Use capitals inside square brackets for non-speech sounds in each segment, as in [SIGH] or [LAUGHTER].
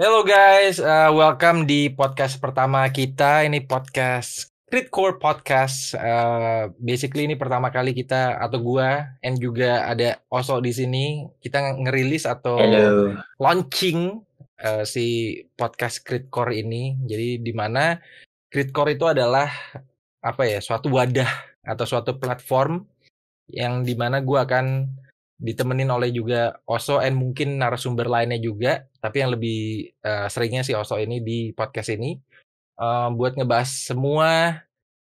Hello guys, uh, welcome di podcast pertama kita. Ini podcast Core Podcast. Uh, basically ini pertama kali kita atau gua and juga ada Oso di sini kita ngerilis atau Hello. launching uh, si podcast Core ini. Jadi di mana Core itu adalah apa ya, suatu wadah atau suatu platform yang dimana gua akan ditemenin oleh juga Oso and mungkin narasumber lainnya juga tapi yang lebih uh, seringnya si Oso ini di podcast ini uh, buat ngebahas semua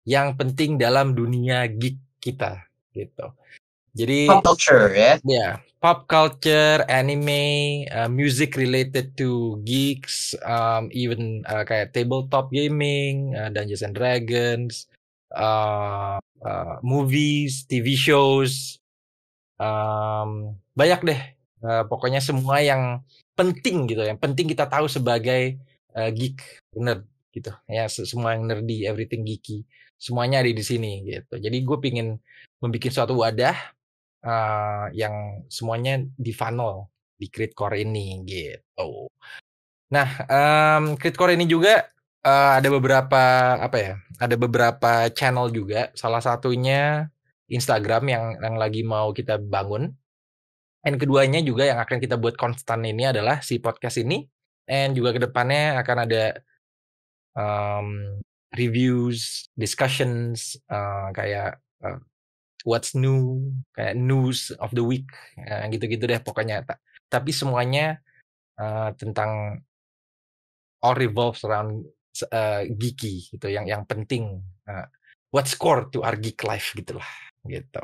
yang penting dalam dunia geek kita gitu jadi pop culture ya ya yeah, pop culture anime uh, music related to geeks um, even uh, kayak tabletop gaming uh, Dungeons and Dragons uh, uh, movies TV shows um, banyak deh uh, pokoknya semua yang penting gitu yang penting kita tahu sebagai uh, geek nerd gitu ya semua yang nerdy everything geeky semuanya ada di sini gitu jadi gue pingin membuat suatu wadah uh, yang semuanya di funnel di create Core ini gitu nah um, Core ini juga uh, ada beberapa apa ya ada beberapa channel juga salah satunya Instagram yang yang lagi mau kita bangun. And keduanya juga yang akan kita buat konstan ini adalah si podcast ini. And juga kedepannya akan ada um, reviews, discussions, uh, kayak uh, what's new, kayak news of the week, gitu gitu-gitu deh pokoknya. tapi semuanya uh, tentang all revolves around uh, geeky gitu, yang yang penting. Uh, what's core to our geek life gitulah gitu.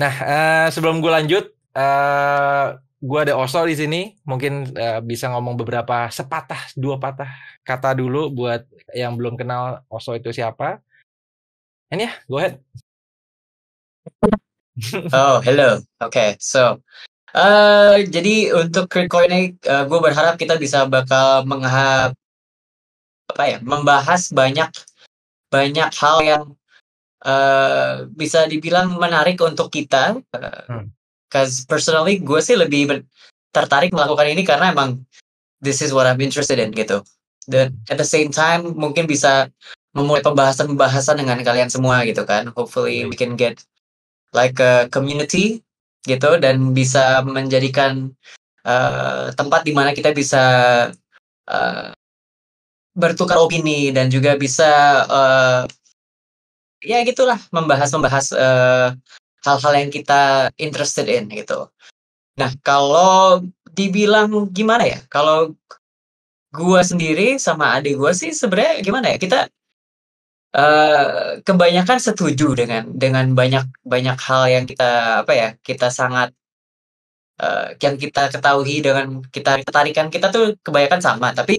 Nah, eh, sebelum gue lanjut, eh, gue ada Oso di sini. Mungkin eh, bisa ngomong beberapa sepatah, dua patah kata dulu buat yang belum kenal Oso itu siapa. ya, yeah, go ahead. [LAUGHS] oh, hello. Okay, so uh, jadi untuk Creedcoin uh, eh, gue berharap kita bisa bakal mengha apa ya, membahas banyak banyak hal yang uh, bisa dibilang menarik untuk kita. Uh, hmm. personally gue sih lebih tertarik melakukan ini karena emang this is what I'm interested in gitu. Dan hmm. at the same time mungkin bisa memulai pembahasan-pembahasan dengan kalian semua gitu kan. Hopefully iya. we can get like a community gitu dan bisa menjadikan uh, tempat di mana kita bisa uh, bertukar opini dan juga bisa uh, ya gitulah membahas membahas hal eh, hal-hal yang kita interested in gitu. Nah kalau dibilang gimana ya kalau gua sendiri sama adik gua sih sebenarnya gimana ya kita Uh, kebanyakan setuju dengan dengan banyak banyak hal yang kita apa ya kita sangat uh, yang kita ketahui dengan kita ketarikan kita tuh kebanyakan sama tapi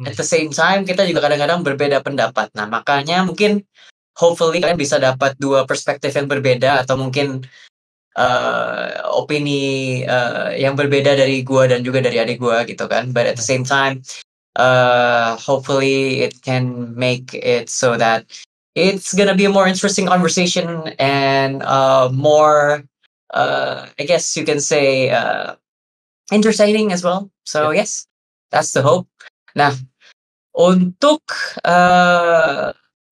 hmm. at the same time kita juga kadang-kadang berbeda pendapat nah makanya mungkin hopefully kalian bisa dapat dua perspektif yang berbeda atau mungkin uh, opini uh, yang berbeda dari gua dan juga dari adik gua gitu kan but at the same time uh, hopefully it can make it so that it's gonna be a more interesting conversation and uh, more uh, I guess you can say uh, entertaining as well. So yes, that's the hope. Nah, untuk uh,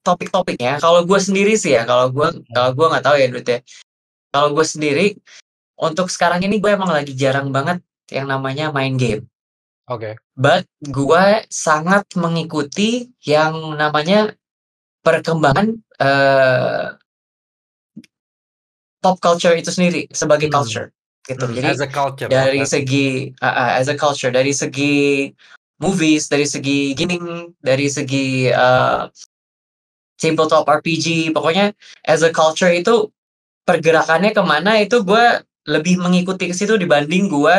topik-topiknya kalau gue sendiri sih ya kalau gue kalau gue nggak tahu ya duit ya kalau gue sendiri untuk sekarang ini gue emang lagi jarang banget yang namanya main game oke okay. but gue sangat mengikuti yang namanya perkembangan uh, pop culture itu sendiri sebagai hmm. culture gitu hmm. jadi as a culture, dari segi uh, uh, as a culture dari segi movies dari segi gaming dari segi uh, tabletop RPG pokoknya as a culture itu pergerakannya kemana itu gue lebih mengikuti ke situ dibanding gue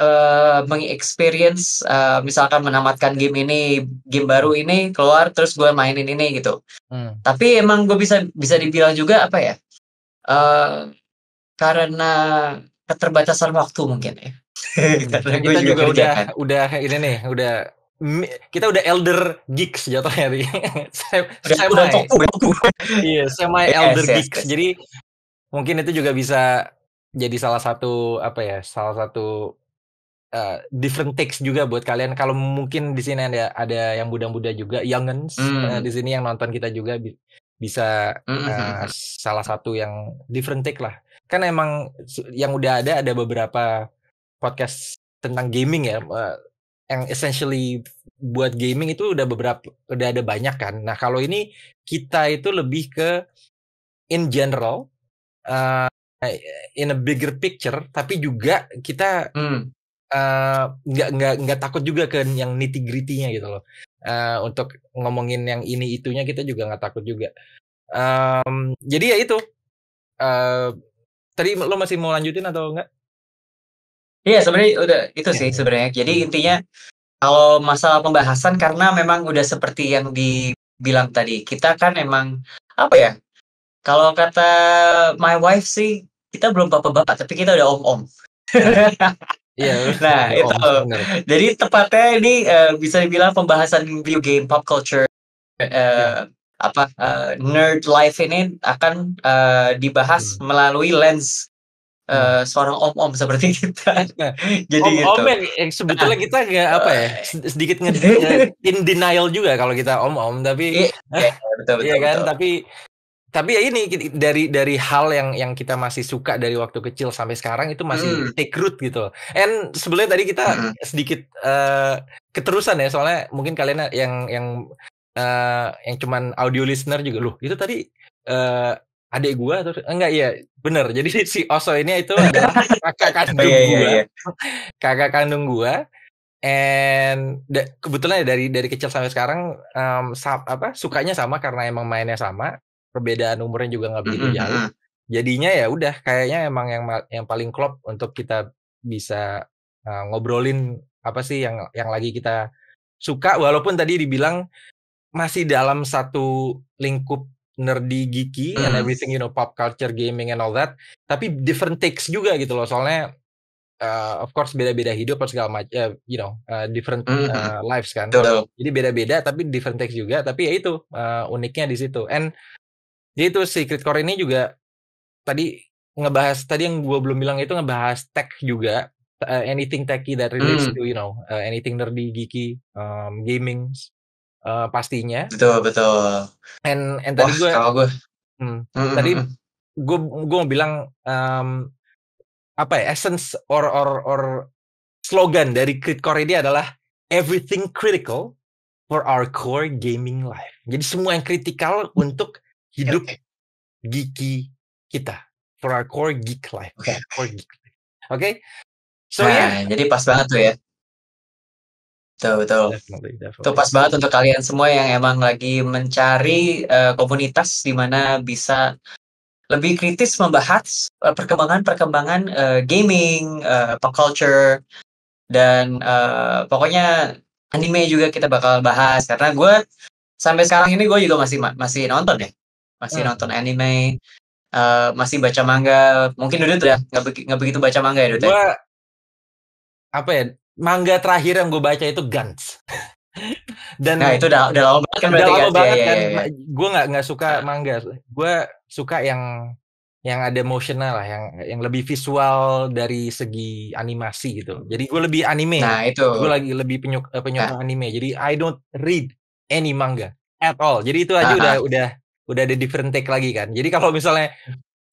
uh, mengexperience uh, misalkan menamatkan game ini game baru ini keluar terus gue mainin ini gitu hmm. tapi emang gue bisa bisa dibilang juga apa ya uh, karena keterbatasan waktu mungkin ya hmm. [LAUGHS] karena gue juga, juga udah kan. udah ini nih udah kita udah elder geeks jatuhnya nih. saya [LAUGHS] semi [LAUGHS] iya, semi elder yes, yes, geeks. Yes. Jadi mungkin itu juga bisa jadi salah satu apa ya, salah satu uh, different takes juga buat kalian. Kalau mungkin di sini ada ada yang muda-muda juga, youngens mm. uh, eh, di sini yang nonton kita juga bi bisa mm -hmm. uh, salah satu yang different take lah. Kan emang yang udah ada ada beberapa podcast tentang gaming ya. Uh, yang essentially buat gaming itu udah beberapa udah ada banyak kan. Nah, kalau ini kita itu lebih ke in general uh, in a bigger picture tapi juga kita hmm. Eh, nggak hmm. uh, nggak takut juga ke yang nitty grittynya gitu loh. Uh, untuk ngomongin yang ini itunya kita juga nggak takut juga. Um, jadi ya itu. Uh, tadi lo masih mau lanjutin atau enggak? Iya sebenarnya udah itu iya. sih sebenarnya. Jadi intinya kalau masalah pembahasan karena memang udah seperti yang dibilang tadi kita kan emang apa ya? Kalau kata my wife sih kita belum bapak-bapak tapi kita udah om-om. [LAUGHS] Iya. [LAUGHS] nah om, itu. Om, Jadi tepatnya ini uh, bisa dibilang pembahasan video game pop culture uh, eh, yeah. apa uh, nerd life ini akan uh, dibahas hmm. melalui lens uh, seorang om-om seperti kita. Nah, jadi om, -om gitu. yang sebetulnya kita nggak apa ya eh. sedikit nge in denial juga kalau kita om-om tapi iya, yeah, betul, betul, iya kan betul. tapi tapi ya ini dari dari hal yang yang kita masih suka dari waktu kecil sampai sekarang itu masih hmm. take root gitu. And sebenarnya tadi kita hmm. sedikit uh, keterusan ya soalnya mungkin kalian yang yang uh, yang cuman audio listener juga loh itu tadi uh, adik gua atau enggak ya bener jadi [LAUGHS] si Oso ini itu [LAUGHS] adalah kakak kandung oh, iya, iya, iya, kakak kandung gua and da, kebetulan ya dari dari kecil sampai sekarang um, sa apa sukanya sama karena emang mainnya sama perbedaan umurnya juga nggak begitu mm-hmm. jauh jadinya ya udah kayaknya emang yang yang paling klop untuk kita bisa uh, ngobrolin apa sih yang yang lagi kita suka walaupun tadi dibilang masih dalam satu lingkup nerdy geeky mm. and hmm. everything you know pop culture gaming and all that tapi different takes juga gitu loh soalnya uh, of course beda-beda hidup atau segala macam uh, you know uh, different mm -hmm. uh, lives kan jadi beda-beda tapi different takes juga tapi ya itu uh, uniknya di situ and ya itu secret core ini juga tadi ngebahas tadi yang gue belum bilang itu ngebahas tech juga uh, anything techy that relates mm. to you know uh, anything nerdy geeky um, gaming uh, pastinya. Betul betul. And and tadi gue. Kalau gue. Hmm, mm -hmm. Tadi gue gue mau bilang um, apa ya essence or or or slogan dari Critcore ini adalah everything critical for our core gaming life. Jadi semua yang kritikal untuk hidup okay. geeky kita for our core geek life. Oke. Okay. Oke. Okay? So nah, ya. Jadi pas banget tuh ya. Betul, betul. Definitely, definitely. Itu pas banget untuk kalian semua yang emang lagi mencari uh, komunitas di mana bisa lebih kritis membahas eh, perkembangan-perkembangan uh, gaming, uh, pop culture, dan uh, pokoknya anime juga kita bakal bahas. Karena gue sampai sekarang ini gue juga masih masih nonton ya, masih hmm. nonton anime, uh, masih baca manga. Mungkin Dudut ya, nggak begitu baca manga ya Dudut? Ya? Gue apa ya manga terakhir yang gue baca itu Guns. [LAUGHS] Dan nah, itu udah udah lama banget kan udah lama iya, banget ya, kan. Iya, iya. Gue nggak nggak suka nah. manga. Gue suka yang yang ada emosional lah, yang yang lebih visual dari segi animasi gitu. Jadi gue lebih anime. Nah itu. Gue lagi lebih penyuk, eh, penyuka nah. anime. Jadi I don't read any manga at all. Jadi itu aja nah. udah ah. udah udah ada different take lagi kan. Jadi kalau misalnya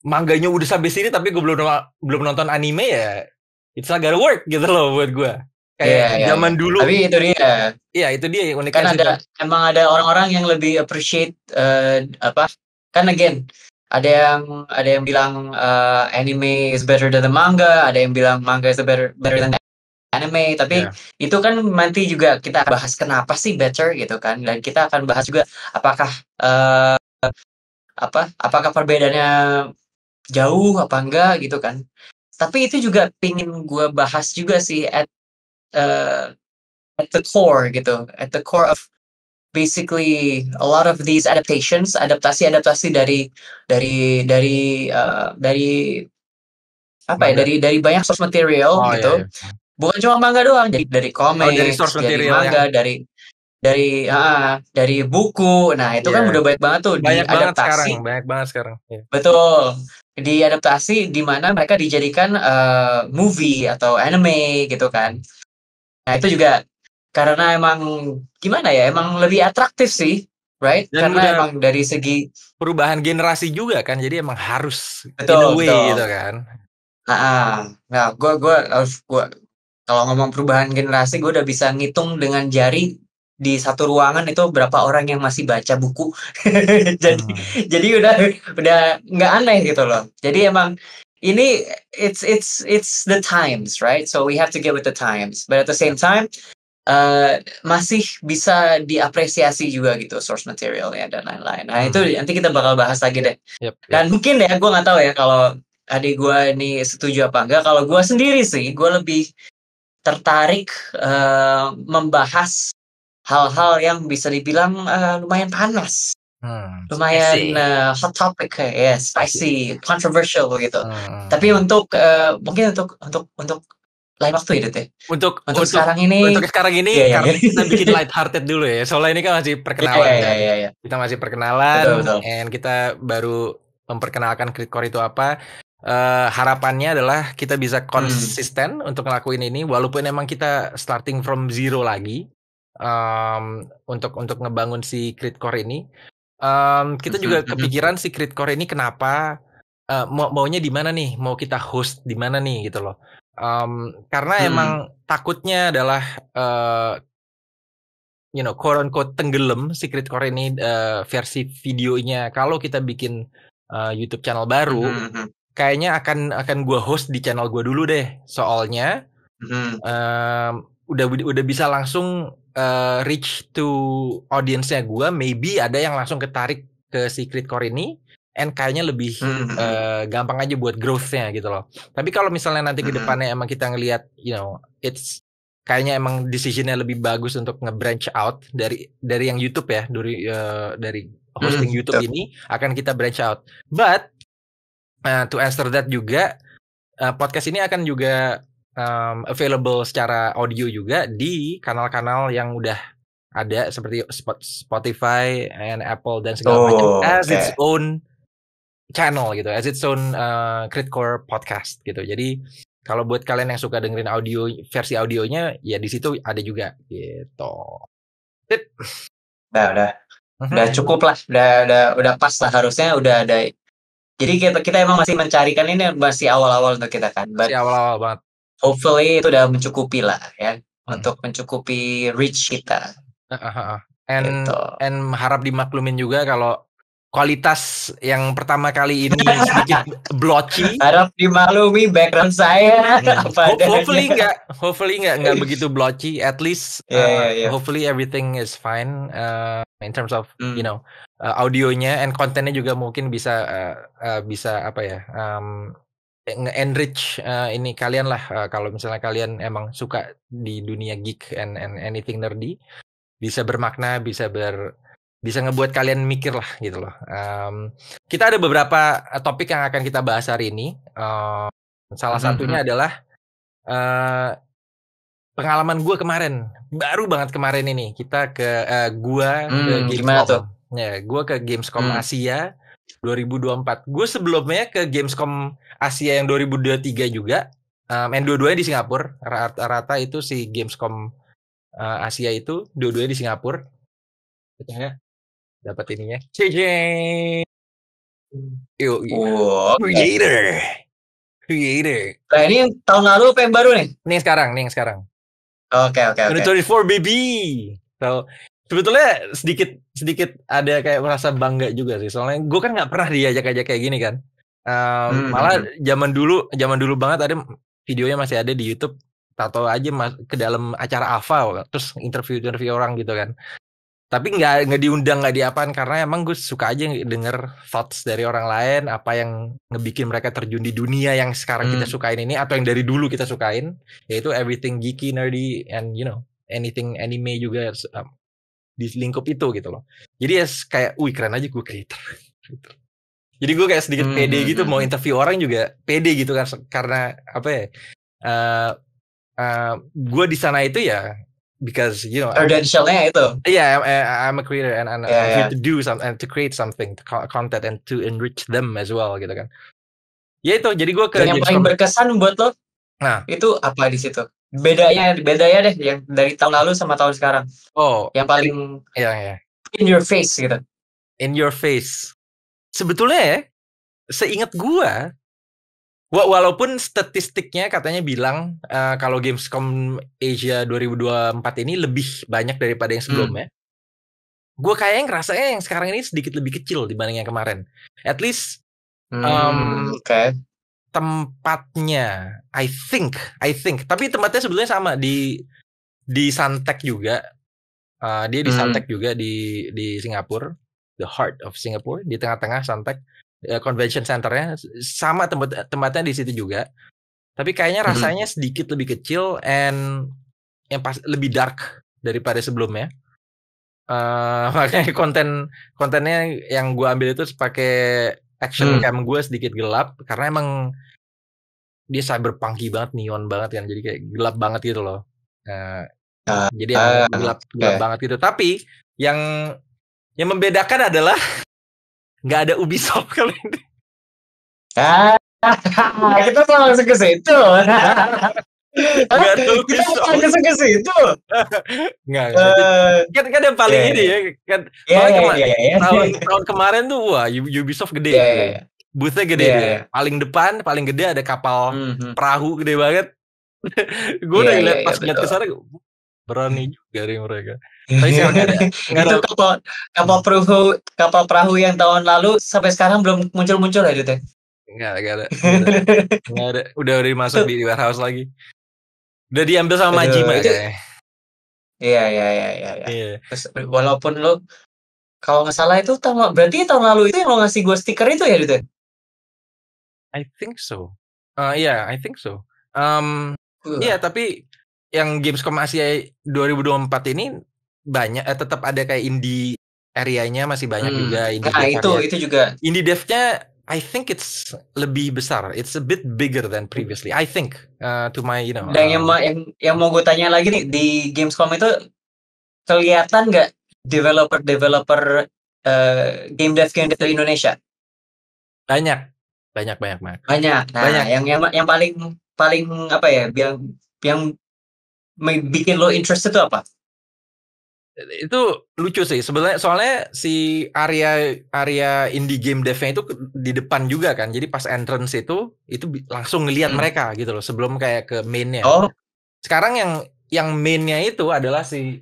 mangganya udah sampai sini tapi gue belum belum nonton anime ya it's not gonna work gitu loh buat gue kayak yeah, iya, zaman iya. dulu tapi itu dia iya itu dia yang unik kan ada juga. emang ada orang-orang yang lebih appreciate uh, apa kan again ada yang ada yang bilang uh, anime is better than the manga ada yang bilang manga is better better than anime tapi yeah. itu kan nanti juga kita bahas kenapa sih better gitu kan dan kita akan bahas juga apakah uh, apa apakah perbedaannya jauh apa enggak gitu kan tapi itu juga pingin gue bahas juga sih at uh, at the core gitu, at the core of basically a lot of these adaptations, adaptasi-adaptasi dari dari dari uh, dari apa ya dari dari banyak source material oh, gitu. Iya, iya. Bukan cuma manga doang, jadi dari komik, oh, dari source material manga, yang... dari dari ah, dari buku. Nah, itu yeah. kan iya. udah banyak banget tuh banyak diadaptasi. Banget sekarang, banyak banget sekarang. Yeah. Betul. Diadaptasi di mana mereka dijadikan uh, movie atau anime gitu kan. Nah itu juga karena emang gimana ya emang lebih atraktif sih right Dan karena emang dari segi perubahan generasi juga kan jadi emang harus betul, in way betul. gitu kan ah nah gue gue harus gue kalau ngomong perubahan generasi gue udah bisa ngitung dengan jari di satu ruangan itu berapa orang yang masih baca buku [LAUGHS] jadi hmm. jadi udah udah nggak aneh gitu loh jadi emang ini it's it's it's the times right so we have to get with the times but at the same time uh, masih bisa diapresiasi juga gitu source materialnya dan lain-lain nah itu hmm. nanti kita bakal bahas lagi deh yep, yep. dan mungkin ya gue nggak tahu ya kalau adik gue ini setuju apa enggak kalau gue sendiri sih gue lebih tertarik uh, membahas hal-hal yang bisa dibilang uh, lumayan panas Hmm, lumayan uh, hot topic ya yeah, spicy controversial gitu hmm. hmm, hmm. tapi untuk uh, mungkin untuk untuk untuk lain waktu itu ya, ya? teh untuk, untuk sekarang ini untuk sekarang ini yeah, iya. karena yeah. kita bikin light hearted dulu ya soalnya ini kan masih [LAUGHS] iya, perkenalan yeah, kan. yeah, yeah, yeah. kita masih perkenalan betul, betul. and kita baru memperkenalkan core itu apa Uh, harapannya adalah kita bisa hmm. konsisten hmm. untuk ngelakuin ini walaupun emang kita starting from zero lagi um, untuk untuk ngebangun si crit core ini Um, kita juga kepikiran Secret Core ini kenapa uh, mau maunya di mana nih? Mau kita host di mana nih gitu loh. Um, karena hmm. emang takutnya adalah uh, you know, quote unquote tenggelam Secret Core ini uh, versi videonya. Kalau kita bikin uh, YouTube channel baru, hmm, hmm, hmm. kayaknya akan akan gua host di channel gua dulu deh. Soalnya hmm. uh, udah udah bisa langsung uh, reach to audience-nya gue, maybe ada yang langsung ketarik ke Secret Core ini, and kayaknya lebih mm-hmm. uh, gampang aja buat growth-nya gitu loh. Tapi kalau misalnya nanti ke hmm. depannya emang kita ngelihat, you know, it's kayaknya emang decision-nya lebih bagus untuk nge-branch out dari dari yang YouTube ya, dari uh, dari hosting mm-hmm. YouTube yep. ini akan kita branch out. But uh, to answer that juga uh, podcast ini akan juga um, available secara audio juga di kanal-kanal yang udah ada seperti Spotify and Apple dan segala oh, macam as its own channel gitu, as its own uh, Critcore podcast gitu. Jadi kalau buat kalian yang suka dengerin audio versi audionya ya di situ ada juga gitu. Sip. Nah, udah mhm. udah cukup lah, udah udah udah pas lah harusnya udah ada. Jadi kita kita emang masih mencarikan ini masih awal-awal untuk kita kan. But, masih awal-awal banget hopefully itu udah mencukupi lah ya hmm. untuk mencukupi reach kita. Uh, And gitu. and harap dimaklumin juga kalau kualitas yang pertama kali ini sedikit [LAUGHS] blotchy. Harap dimaklumi background saya. Hmm. [LAUGHS] Ho hopefully nggak, hopefully nggak nggak [LAUGHS] begitu blotchy. At least, yeah, iya, uh, yeah, yeah. hopefully everything is fine uh, in terms of mm. you hmm. know uh, audionya and kontennya juga mungkin bisa uh, uh, bisa apa ya um, Eh, nge-enrich uh, ini kalian lah uh, kalau misalnya kalian emang suka di dunia geek and, and anything nerdy bisa bermakna bisa ber bisa ngebuat kalian mikir lah gitu loh um, kita ada beberapa topik yang akan kita bahas hari ini um, salah mm -hmm. satunya mhm. adalah uh, pengalaman gue kemarin baru banget kemarin ini kita ke uh, gue mm, ke Gamescom. Ya, gue ke Gamescom mm. Asia 2024. Gue sebelumnya ke Gamescom Asia yang 2023 juga. Um, and dua-duanya di Singapura. Rata-rata itu si Gamescom uh, Asia itu dua-duanya di Singapura. Katanya dapat ininya. CJ, Yo, oh, creator. Creator. Nah, ini tahun lalu apa yang baru nih? Nih sekarang, nih sekarang. Oke, okay, oke, okay, oke. Okay. 24 baby. So, sebetulnya sedikit sedikit ada kayak merasa bangga juga sih soalnya gue kan nggak pernah diajak aja kayak gini kan um, hmm. malah hmm. zaman dulu zaman dulu banget ada videonya masih ada di YouTube tato aja mas ke dalam acara AVA terus interview interview orang gitu kan tapi nggak nggak diundang nggak diapaan karena emang gue suka aja denger thoughts dari orang lain apa yang ngebikin mereka terjun di dunia yang sekarang hmm. kita sukain ini atau yang dari dulu kita sukain yaitu everything geeky nerdy and you know anything anime juga um, di lingkup itu gitu loh. Jadi ya kayak, wih keren aja gue creator. [LAUGHS] Gitu. Jadi gue kayak sedikit hmm. pede hmm, gitu hmm, mau hmm. interview orang juga pede gitu kan karena apa ya? Uh, eh, uh, eh, gue di sana itu ya because you know credentialnya itu. Iya, yeah, I'm, eh, I'm a creator and, and yeah, I'm here yeah. to do something and to create something to content and to enrich them as well gitu kan. Ya itu jadi gue ke Dan yang paling berkesan buat lo Nah, itu apa di situ? bedanya bedanya deh yang dari tahun lalu sama tahun sekarang. Oh, yang paling ya ya. In your face gitu. In your face. Sebetulnya ya, seingat gua walaupun statistiknya katanya bilang uh, kalau Gamescom Asia 2024 ini lebih banyak daripada yang sebelumnya. Hmm. Gue kayaknya ngerasanya yang sekarang ini sedikit lebih kecil dibanding yang kemarin. At least hmm, um, okay tempatnya I think I think tapi tempatnya sebenarnya sama di di Santek juga uh, dia di hmm. Santek juga di di Singapura the heart of Singapore di tengah-tengah Santek uh, eh, convention centernya sama tempat tempatnya di situ juga tapi kayaknya hmm. rasanya hmm. sedikit lebih kecil and yang pas lebih dark daripada sebelumnya uh, [LAUGHS] makanya konten kontennya yang gua ambil itu pakai action hmm. cam gue sedikit gelap karena emang dia cyberpunky banget neon banget kan jadi kayak gelap banget gitu loh uh, uh, jadi uh, gelap okay. banget gitu tapi yang yang membedakan adalah [LAUGHS] nggak ada Ubisoft [LAUGHS] kali ini ah [LAUGHS] kita langsung ke situ Gak kita soal ke situ. Enggak. Eh, kan kan yang paling ya, ini ya, ya kan ya, tahun tahun kemarin tuh wah Ubisoft gede. Yeah, yeah. gede dia. Paling depan paling gede ada kapal mhm. perahu gede banget. [LAUGHS] gue udah yeah, ngeliat pas yeah, ngeliat kesana berani juga dari mereka. [LAUGHS] itu ada. ada. kapal kapal perahu kapal perahu yang tahun lalu sampai sekarang belum muncul muncul ya itu teh. Enggak, enggak ada. Enggak [LAUGHS] ada. Udah udah dimasuk di warehouse lagi. Udah diambil sama Majima itu. Iya iya iya iya. iya. iya. walaupun lo kalau nggak salah itu tahun berarti tahun lalu itu yang lo ngasih gue stiker itu ya gitu. I think so. Uh, yeah, I think so. Um, Iya, yeah, tapi yang Gamescom Asia 2024 ini banyak eh, tetap ada kayak indie areanya masih banyak hmm. juga indie nah, itu area. itu juga indie devnya I think it's lebih besar. It's a bit bigger than previously. I think uh, to my you know. Dan yang um, yang yang mau gue tanya lagi nih di Gamescom itu kelihatan nggak developer developer uh, game dev game dari Indonesia? Banyak, banyak banyak banyak. Banyak. Nah, banyak. yang yang yang paling paling apa ya yang yang bikin lo interest itu apa? itu lucu sih sebenarnya soalnya si area area indie game devnya itu di depan juga kan jadi pas entrance itu itu langsung ngelihat hmm. mereka gitu loh sebelum kayak ke mainnya oh. sekarang yang yang mainnya itu adalah si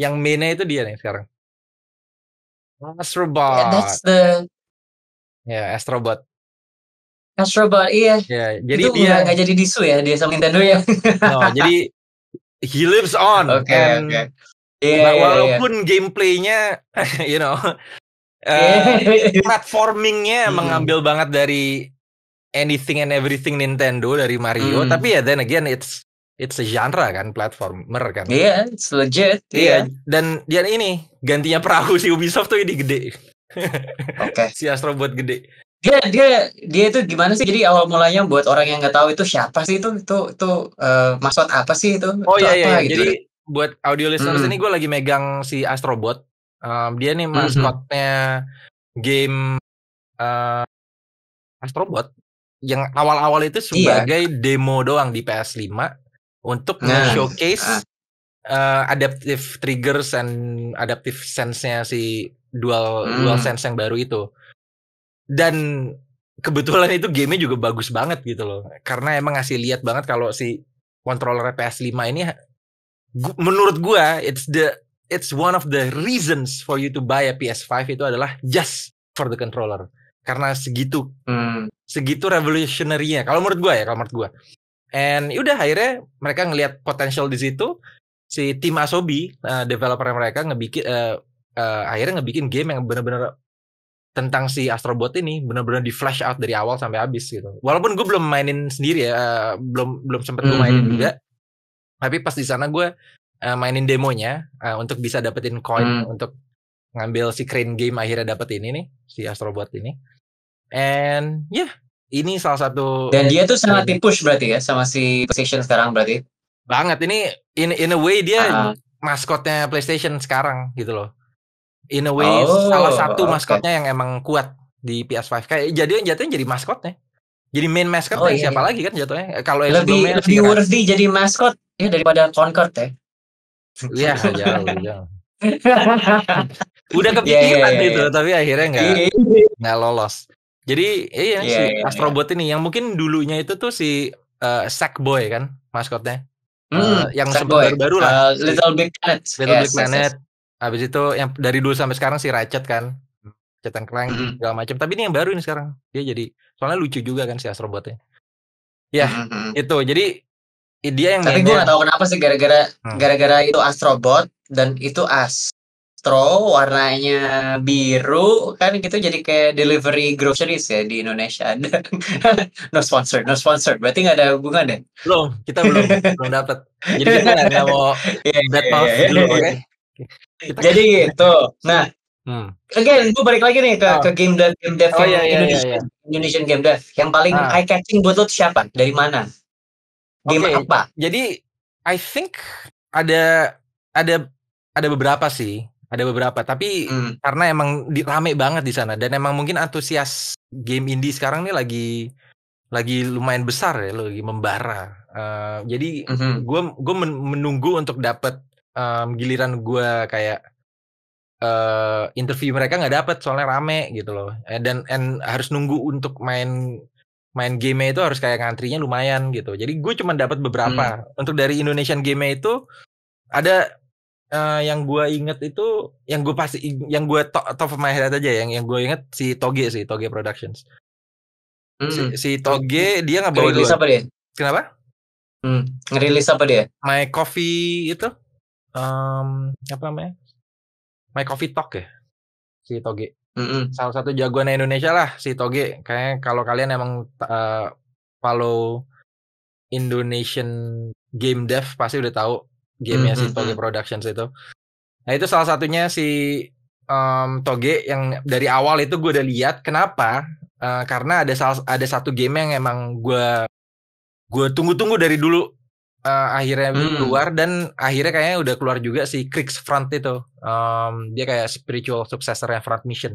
yang mainnya itu dia nih sekarang Astrobot yeah, that's the ya yeah, Astrobot Astrobot iya yeah, jadi itu dia nggak jadi disu ya dia sama Nintendo ya no, jadi he lives on. Okay, and okay. Iya, iya, yeah, walaupun yeah, yeah. gameplaynya, [LAUGHS] you know, uh, [LAUGHS] platformingnya hmm. mengambil banget dari anything and everything Nintendo dari Mario, hmm. tapi ya then again it's it's a genre kan platformer kan. Iya, yeah, it's legit. Iya. Yeah. Dan dia ini gantinya perahu si Ubisoft tuh ini gede. Oke. Okay. [LAUGHS] si Astro buat gede dia dia dia itu gimana sih jadi awal mulanya buat orang yang nggak tahu itu siapa sih itu itu itu uh, maksud apa sih itu oh itu iya, iya iya gitu. jadi buat audio listeners hmm. ini gue lagi megang si Astrobot um, dia nih hmm, hmm. maskotnya hmm. game uh, Astrobot yang awal-awal itu iya. sebagai iya. demo doang di PS5 untuk nah. showcase uh, ah. eh, adaptive triggers and adaptive sense-nya si dual hmm. dual sense yang baru itu dan kebetulan itu gamenya juga bagus banget gitu loh karena emang ngasih lihat banget kalau si controller PS5 ini menurut gua it's the it's one of the reasons for you to buy a PS5 itu adalah just for the controller karena segitu hmm. segitu revolutionary-nya kalau menurut gua ya kalau menurut gua and ya udah akhirnya mereka ngelihat potensial di situ si tim Asobi uh, developer mereka ngebikin uh, uh, akhirnya ngebikin game yang benar-benar tentang si Astrobot ini benar-benar di flash out dari awal sampai habis gitu. Walaupun gue belum mainin sendiri ya, eh, belum belum sempet gue hmm, mainin hmm, hmm. juga. Tapi pas di sana gue uh, mainin demonya uh, untuk bisa dapetin coin mm. untuk ngambil si crane game akhirnya dapet ini nih si Astrobot ini. And ya, yeah, ini salah satu Dan dia tuh sangat di berarti ya sama si PlayStation sekarang berarti. Banget ini in in a way dia uh. maskotnya PlayStation sekarang gitu loh In a way oh, salah satu okay. maskotnya yang emang kuat di PS5 kayak jadi jatuhnya jadi maskotnya. Jadi main maskot oh, iya, siapa iya. lagi kan jatuhnya? Eh, kalau lebih lebih kan. worthy di jadi maskot ya daripada Concord ya. Iya, [LAUGHS] jauh, jauh. [LAUGHS] Udah iya, iya, kepikiran yeah, yeah, itu, tapi akhirnya nggak nggak lolos. Jadi iya yeah, si yeah, Astrobot ini yang mungkin dulunya itu tuh si uh, eh, Sackboy kan maskotnya. Hmm, uh, yang baru-baru lah. Uh, Little Big Planet. Little yes, Big Planet. Yes, yes. Habis itu yang dari dulu sampai sekarang si Ratchet kan. and Clank mm segala macam. Tapi ini yang baru ini sekarang. Dia jadi soalnya lucu juga kan si Astrobotnya. Ya, mm -hmm. itu. Jadi dia yang Tapi gue gak tahu kenapa sih gara-gara hmm. gara-gara itu Astrobot dan itu Astro warnanya biru kan gitu jadi kayak delivery groceries ya di Indonesia ada [LAUGHS] no sponsor no sponsor berarti nggak ada hubungan deh ya? belum kita belum belum dapat jadi kita nggak mau [LAUGHS] iya, iya, bad iya, mouth dulu oke jadi gitu. Nah, Hmm. Again, gue balik lagi nih ke, oh. ke game dev, game dev oh, iya, iya, Indonesian, iya, iya, Indonesian game dev. Yang paling ah. eye catching buat lo siapa? Dari mana? Game okay. apa? Jadi, I think ada ada ada beberapa sih, ada beberapa. Tapi hmm. karena emang di, rame banget di sana dan emang mungkin antusias game indie sekarang nih lagi lagi lumayan besar ya, lagi membara. Uh, jadi, gue mm -hmm. gue menunggu untuk dapat um, giliran gue kayak uh, interview mereka nggak dapet soalnya rame gitu loh eh, dan and harus nunggu untuk main main game itu harus kayak ngantrinya lumayan gitu jadi gue cuma dapat beberapa hmm. untuk dari Indonesian game itu ada uh, yang gue inget itu yang gue pasti yang gue top, top of my head aja ya, yang yang gue inget si Toge si Toge Productions hmm. si, si Toge dia nggak bawa kenapa hmm. ngerilis apa dia My Coffee itu um, apa namanya? My Coffee Talk ya. Si Toge. Mm hmm Salah satu jagoan Indonesia lah si Toge. Kayaknya kalau kalian emang uh, follow Indonesian game dev pasti udah tahu gamenya mm -hmm. si Toge Productions itu. Nah itu salah satunya si um, Toge yang dari awal itu gue udah lihat kenapa uh, karena ada salah, ada satu game yang emang gue gue tunggu-tunggu dari dulu uh, akhirnya hmm. keluar dan akhirnya kayaknya udah keluar juga si Front itu. Um, dia kayak spiritual successor yang Front Mission.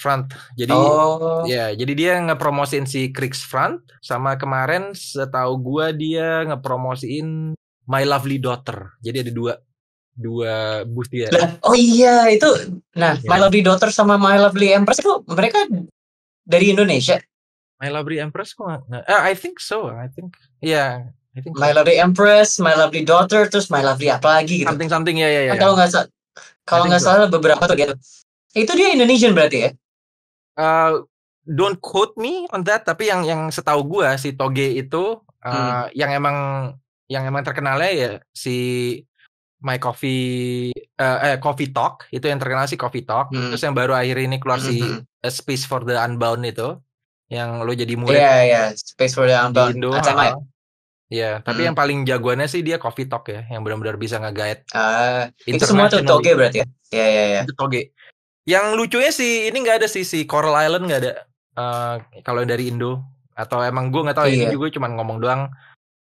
Front Jadi oh. ya, jadi dia ngepromosin si Front sama kemarin setahu gua dia ngepromosiin My Lovely Daughter. Jadi ada dua dua booth dia. Nah, oh iya itu nah yeah. My Lovely Daughter sama My Lovely Empress itu mereka dari Indonesia. My Lovely Empress kok? Uh, I think so. I think. Ya, My Lovely Empress, My Lovely Daughter, terus My Lovely apa lagi gitu. Something something ya ya ya. Kalau nggak salah kalau nggak salah beberapa tuh gitu. Itu dia Indonesian berarti ya? Uh, don't quote me on that, tapi yang yang setahu gue si Toge itu uh, hmm. yang emang yang emang terkenalnya ya si My Coffee uh, eh Coffee Talk itu yang terkenal si Coffee Talk. Hmm. Terus yang baru akhir ini keluar hmm, si hmm, hmm. A Space for the Unbound itu yang lo jadi mulai. Iya yeah, iya, yeah. Space for the Unbound. Indo, Acama. Nah, uh-huh. Iya, tapi hmm. yang paling jagoannya sih dia coffee talk ya, yang benar-benar bisa ngegait. guide uh, ah, itu semua tuh toge berarti ya? Iya, iya, iya. Itu toge. Yang lucunya sih ini nggak ada sih si Coral Island nggak ada. Uh, kalau dari Indo atau emang gue nggak tahu ya, iya. ini juga cuma ngomong doang.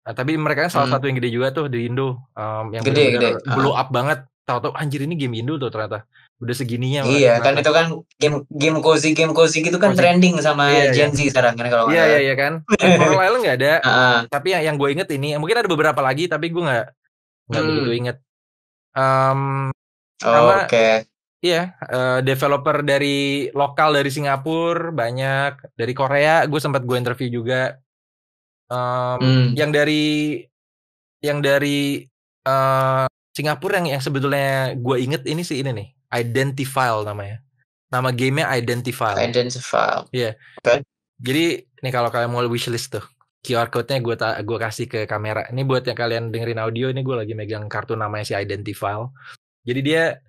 Uh, tapi mereka salah hmm. satu yang gede juga tuh di Indo um, yang gede, gede. blow ah. up uh. banget. Tahu-tahu anjir ini game Indo tuh ternyata udah segininya iya kan itu kan game game cozy game cozy gitu kan cozy. trending sama iya, iya. Gen Z sekarang kan kalau iya iya iya kan Coral [LAUGHS] Island nggak ada uh. tapi yang yang gue inget ini mungkin ada beberapa lagi tapi gue nggak nggak hmm. begitu inget um, oh, sama okay. iya uh, developer dari lokal dari Singapura banyak dari Korea gue sempat gue interview juga um, mm. yang dari yang dari uh, Singapura yang yang sebetulnya gue inget ini sih ini nih Identifile namanya. Nama gamenya Identify. Identify. Ya. Jadi nih kalau kalian mau wishlist tuh QR code-nya gue gue kasih ke kamera. Ini buat yang kalian dengerin audio ini gue lagi megang kartu namanya si Identify. Jadi dia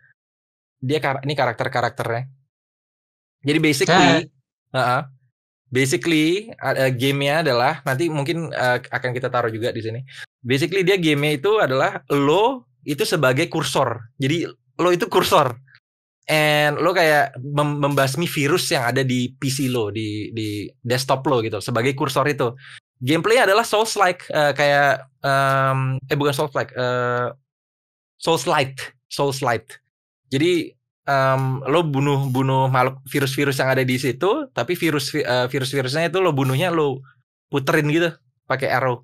dia kar ini karakter karakternya. Jadi basically, uh -uh, basically uh, eh, nya adalah nanti mungkin uh, akan kita taruh juga di sini. Basically dia game-nya itu adalah lo itu sebagai kursor. Jadi lo itu kursor and lo kayak mem membasmi virus yang ada di PC lo di di desktop lo gitu sebagai kursor itu gameplay adalah souls like uh, eh, kayak um, eh bukan souls like uh, eh, souls light souls light jadi um, lo bunuh bunuh makhluk virus-virus yang ada di situ tapi virus uh, virus-virusnya itu lo bunuhnya lo puterin gitu pakai arrow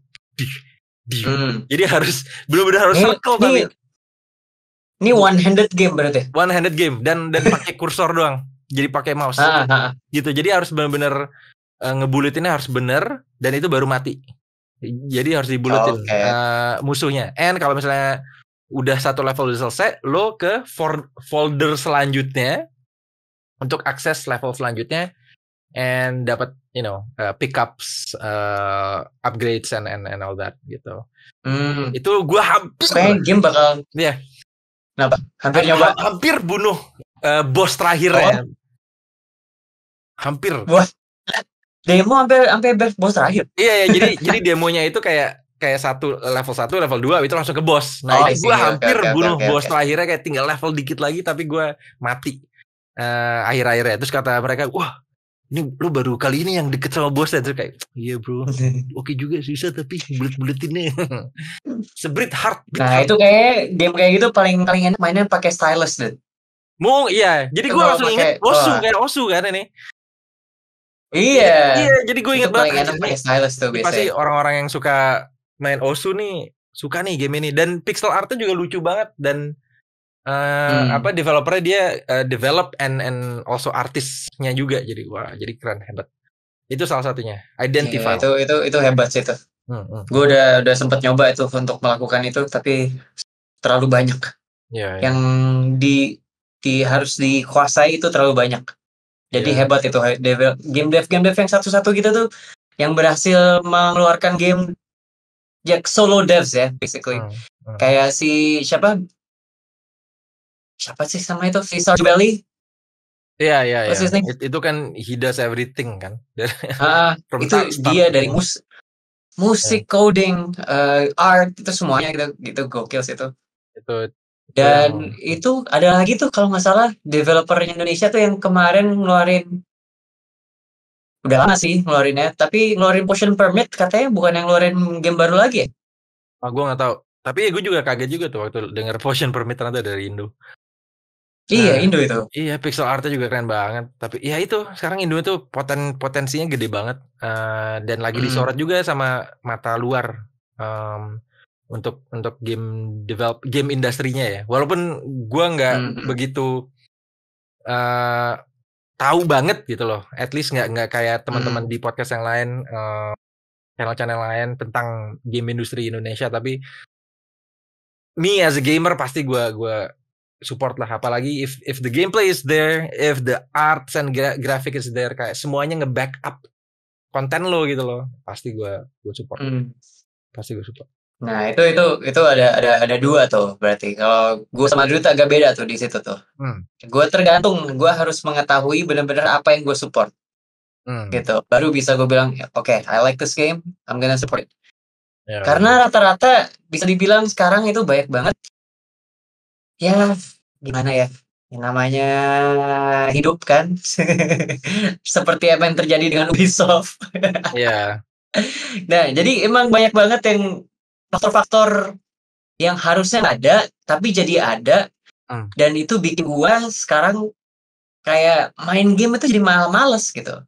Hmm. jadi harus belum benar harus circle ini, tapi ya. Ini one handed game berarti. One handed game dan dan pakai kursor doang. Jadi pakai mouse. Ah, ah, ah. Gitu. Jadi harus benar-benar uh, eh, ini harus bener dan itu baru mati. Jadi harus dibuletin okay. uh, eh, musuhnya. And kalau misalnya udah satu level udah selesai, lo ke folder selanjutnya untuk akses level selanjutnya and dapat you know uh, pickups uh, upgrades and and and all that gitu. Mm. Itu gua hampir game bakal ya. Yeah Kenapa? Hampir nyoba. Hampir bunuh uh, bos terakhir oh. ya. ya. Hampir. Bos. Demo hampir sampai bos terakhir. Iya, iya jadi [LAUGHS] jadi demonya itu kayak kayak satu level satu level dua itu langsung ke bos. Nah, oh, gue hampir bunuh okay, bos okay. terakhirnya kayak tinggal level dikit lagi tapi gue mati. Uh, akhir-akhirnya terus kata mereka, "Wah, ini lu baru kali ini yang deket sama bosnya ya kayak iya bro [LAUGHS] oke okay juga susah tapi bulet buletinnya [LAUGHS] sebrit hard nah hard. itu kayak game kayak gitu paling paling enak mainnya pakai stylus deh mau iya jadi gue langsung inget osu kan osu kan ini iya iya jadi gue inget banget enak pakai stylus tuh biasanya pasti orang-orang yang suka main osu nih suka nih game ini dan pixel artnya juga lucu banget dan Uh, hmm. apa developernya dia uh, develop and and also artisnya juga jadi wah jadi keren hebat itu salah satunya identify itu itu itu hebat sih itu hmm, hmm. gue udah udah sempat nyoba itu untuk melakukan itu tapi terlalu banyak yeah, yeah. yang di di harus dikuasai itu terlalu banyak jadi yeah. hebat itu develop, game dev game dev yang satu satu gitu tuh yang berhasil mengeluarkan game ya solo devs ya basically hmm. hmm. kayak si siapa siapa sih sama itu si Sarge Belly Iya iya iya. Itu kan he does everything kan. uh, [LAUGHS] itu dia dari mus musik, yeah. coding, uh, art itu semuanya gitu gitu gokil sih itu. Itu dan yeah. itu ada lagi tuh kalau nggak salah developer Indonesia tuh yang kemarin ngeluarin udah lama sih ngeluarinnya, tapi ngeluarin Potion Permit katanya bukan yang ngeluarin game baru lagi ya? Ah, gue nggak tahu. Tapi ya gue juga kaget juga tuh waktu denger Potion Permit ternyata dari Indo. Iya, nah, Indo itu. Iya, pixel artnya juga keren banget. Tapi ya itu, sekarang Indo itu poten potensinya gede banget uh, dan lagi hmm. disorot juga sama mata luar um, untuk untuk game develop game industrinya ya. Walaupun gue nggak hmm. hmm. begitu uh, tahu banget gitu loh. At least nggak nggak kayak teman-teman hmm. di podcast yang lain channel eh, channel-channel lain tentang game industri Indonesia tapi me as a gamer pasti gue gua support lah apalagi if if the gameplay is there if the art and gra graphic is there kayak semuanya nge-backup konten lo gitu loh pasti gue gue support mm. pasti gue support nah itu itu itu ada ada ada dua tuh berarti kalau gue sama Drew agak beda tuh di situ tuh mm. gue tergantung gue harus mengetahui benar-benar apa yang gue support mm. gitu baru bisa gue bilang ya, oke okay, I like this game I'm gonna support it yeah. karena rata-rata bisa dibilang sekarang itu banyak banget ya gimana ya yang namanya hidup kan [LAUGHS] seperti apa yang terjadi dengan Ubisoft [LAUGHS] ya nah jadi emang banyak banget yang faktor-faktor yang harusnya ada tapi jadi ada mm. dan itu bikin gua sekarang kayak main game itu jadi males gitu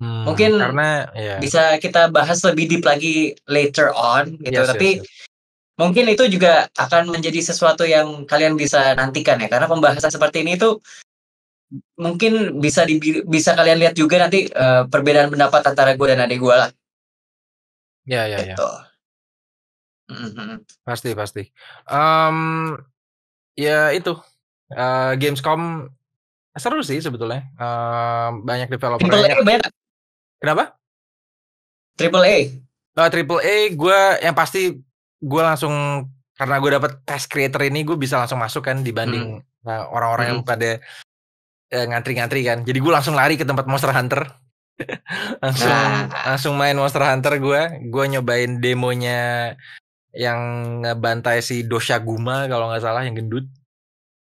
hmm, mungkin karena yeah. bisa kita bahas lebih deep lagi later on gitu yes, iya, tapi yes, yes mungkin itu juga akan menjadi sesuatu yang kalian bisa nantikan ya karena pembahasan seperti ini itu mungkin bisa di, bisa kalian lihat juga nanti uh, perbedaan pendapat antara gue dan adik gue lah ya ya, ya. gitu. ya mm pasti pasti um, ya itu uh, Gamescom seru sih sebetulnya uh, banyak developer Triple A banyak kenapa Triple A uh, Triple A gue yang pasti gue langsung karena gue dapet test creator ini gue bisa langsung masuk kan dibanding hmm. E, orang-orang hmm. yang pada ngantri e, ngantri-ngantri kan. Jadi gue langsung lari ke tempat Monster Hunter. [LAUGHS] langsung nah. langsung main Monster Hunter gue. Gue nyobain demonya yang ngebantai si dosha guma kalau nggak salah yang gendut.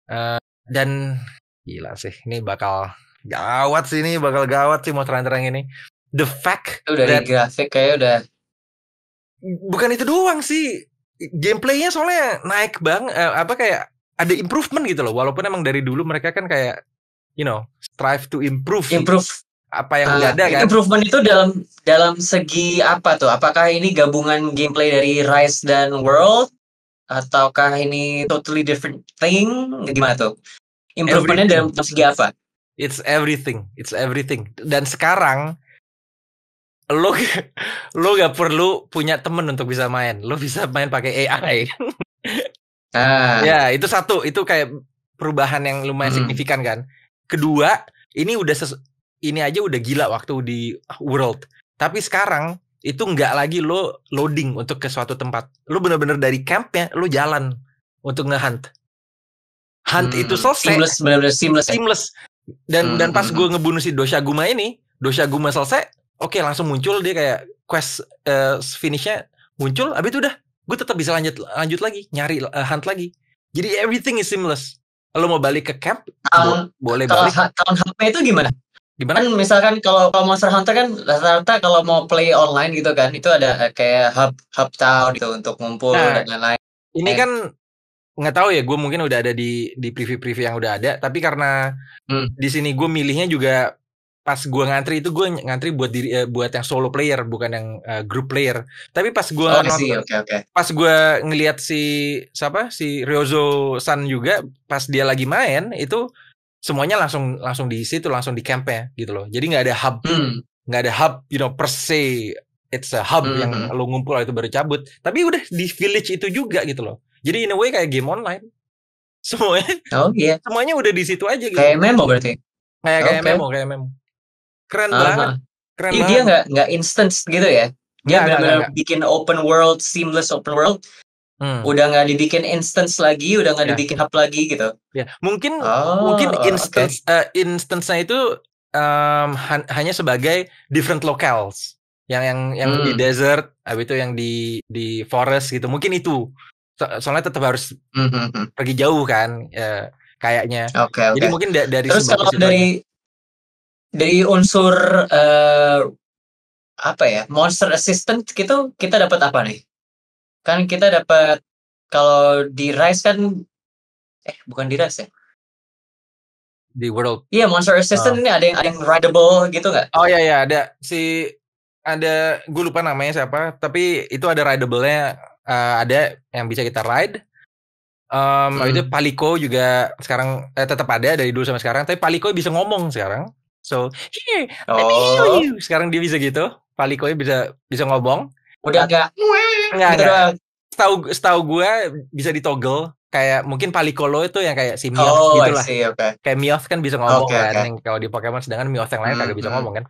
Uh, dan gila sih ini bakal gawat sih ini bakal gawat sih Monster Hunter yang ini. The fact udah that, grafik kayak udah bukan itu doang sih gameplaynya soalnya naik bang eh, apa kayak ada improvement gitu loh walaupun emang dari dulu mereka kan kayak you know strive to improve improve apa yang uh, ada kan improvement itu dalam dalam segi apa tuh apakah ini gabungan gameplay dari Rise dan World ataukah ini totally different thing gimana tuh improvementnya dalam, dalam segi apa it's everything it's everything dan sekarang lo [LAUGHS] lo gak perlu punya temen untuk bisa main lo bisa main pakai AI [LAUGHS] ah. ya itu satu itu kayak perubahan yang lumayan hmm. signifikan kan kedua ini udah ses ini aja udah gila waktu di world tapi sekarang itu nggak lagi lo loading untuk ke suatu tempat lo bener-bener dari campnya lo jalan untuk ngehunt hunt hmm. itu selesai seamless bener-bener seamless ya? seamless dan hmm. dan pas hmm, gue hmm, hmm. ngebunuh si Dosha Guma ini Dosha Guma selesai oke okay, langsung muncul dia kayak quest uh, finishnya muncul abis itu udah gue tetap bisa lanjut lanjut lagi nyari uh, hunt lagi jadi everything is seamless lo mau balik ke camp um, bo boleh kalau, balik kalau HP itu gimana gimana kan misalkan kalau kalau Monster Hunter kan rata-rata kalau mau play online gitu kan itu ada eh, kayak hub hub town gitu untuk ngumpul nah, dan lain-lain ini kan nggak tahu ya gue mungkin udah ada di di preview-preview yang udah ada tapi karena hmm. di sini gue milihnya juga pas gue ngantri itu gue ngantri buat diri uh, buat yang solo player bukan yang uh, group player tapi pas gue oh, nonton okay, okay. pas gue ngelihat si siapa si Ryozo San juga pas dia lagi main itu semuanya langsung langsung di situ langsung di campnya gitu loh jadi nggak ada hub hmm. nggak ada hub you know per se it's a hub hmm. yang hmm, hmm. lo ngumpul itu baru cabut tapi udah di village itu juga gitu loh jadi in a way kayak game online [LAUGHS] semuanya oh, iya. semuanya udah di situ aja gitu. kayak memo berarti kayak kayak okay. memo kayak memo keren uh ah. -huh. banget keren banget. dia nggak nggak instant gitu ya dia benar-benar bikin open world seamless open world Hmm. Udah nggak dibikin instance lagi, udah nggak ya. dibikin hub lagi gitu. Ya, mungkin oh, mungkin instance okay. uh, eh, instance itu um, ha- hanya sebagai different locales. Yang yang yang hmm. di desert, abis itu yang di di forest gitu. Mungkin itu. So soalnya tetap harus mm -hmm. pergi jauh kan uh, kayaknya. Okay, okay. Jadi mungkin da dari Terus kalau dari dari unsur uh, apa ya monster assistant gitu kita dapat apa nih kan kita dapat kalau di rise kan eh bukan di rise ya di world iya yeah, monster assistant uh. ini ada yang ada yang rideable gitu nggak oh ya ya ada si ada gue lupa namanya siapa tapi itu ada rideable-nya uh, ada yang bisa kita ride Um, hmm. itu Paliko juga sekarang eh, tetap ada dari dulu sampai sekarang, tapi Paliko bisa ngomong sekarang. So here, oh. let me heal oh. you. Sekarang dia bisa gitu. nya bisa bisa ngobong. Udah enggak. Enggak ada. Tahu tahu gue bisa ditoggle kayak mungkin Palikolo itu yang kayak si Miof oh, gitu lah. See, okay. Kayak Mio kan bisa ngomong okay, kan. Okay. Yang kalau di Pokemon sedangkan Mio yang lain hmm, kagak bisa hmm. ngomong kan.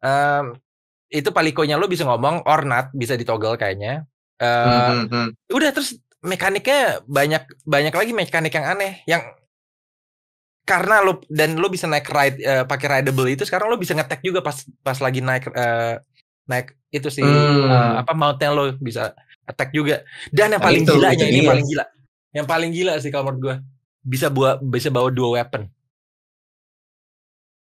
Um, itu Palikonya lo bisa ngomong or not bisa ditoggle kayaknya. Uh, hmm, hmm, hmm. Udah terus mekaniknya banyak banyak lagi mekanik yang aneh yang karena lo dan lo bisa naik ride uh, pakai rideable itu sekarang lo bisa ngetek juga pas pas lagi naik uh, naik itu sih hmm. uh, apa mountnya lo bisa attack juga dan yang nah, paling gila aja ini yang paling gila yang paling gila sih kalau menurut gue bisa bawa bisa bawa dua weapon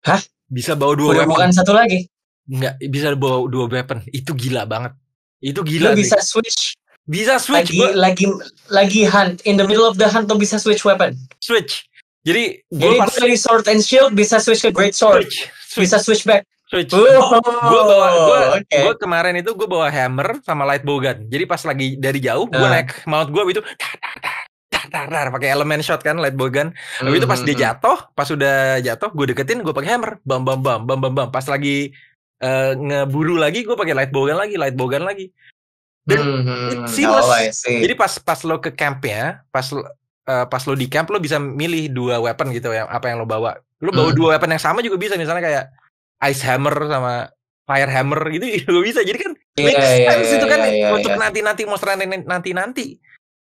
hah bisa bawa dua weapon bukan satu lagi nggak bisa bawa dua weapon itu gila banget itu gila lo bisa switch bisa switch lagi lagi lagi hunt in the middle of the hunt lo bisa switch weapon switch jadi, jadi pas... dari sword and shield bisa switch ke great sword. Switch. Bisa switch back. Switch. Oh. Gue bawa gue okay. kemarin itu gue bawa hammer sama light bow gun. Jadi pas lagi dari jauh gue ah. naik mount gue itu tar pakai elemen shot kan light bow mm-hmm. itu pas mm-hmm, mm-hmm. dia jatuh, pas udah jatuh gue deketin gue pakai hammer. Bam bam bam bam bam bam. Pas lagi uh, ngeburu lagi gue pakai light bow lagi, light bow lagi. Dan mm-hmm. seamless. Oh, Jadi pas pas lo ke camp ya, pas uh, pas lo di camp lo bisa milih dua weapon gitu ya apa yang lo bawa lo bawa hmm. dua weapon yang sama juga bisa misalnya kayak ice hammer sama fire hammer gitu [LAUGHS] lo bisa jadi kan yeah, make yeah, iya, iya, itu kan yeah, yeah, untuk yeah. nanti nanti monster nanti nanti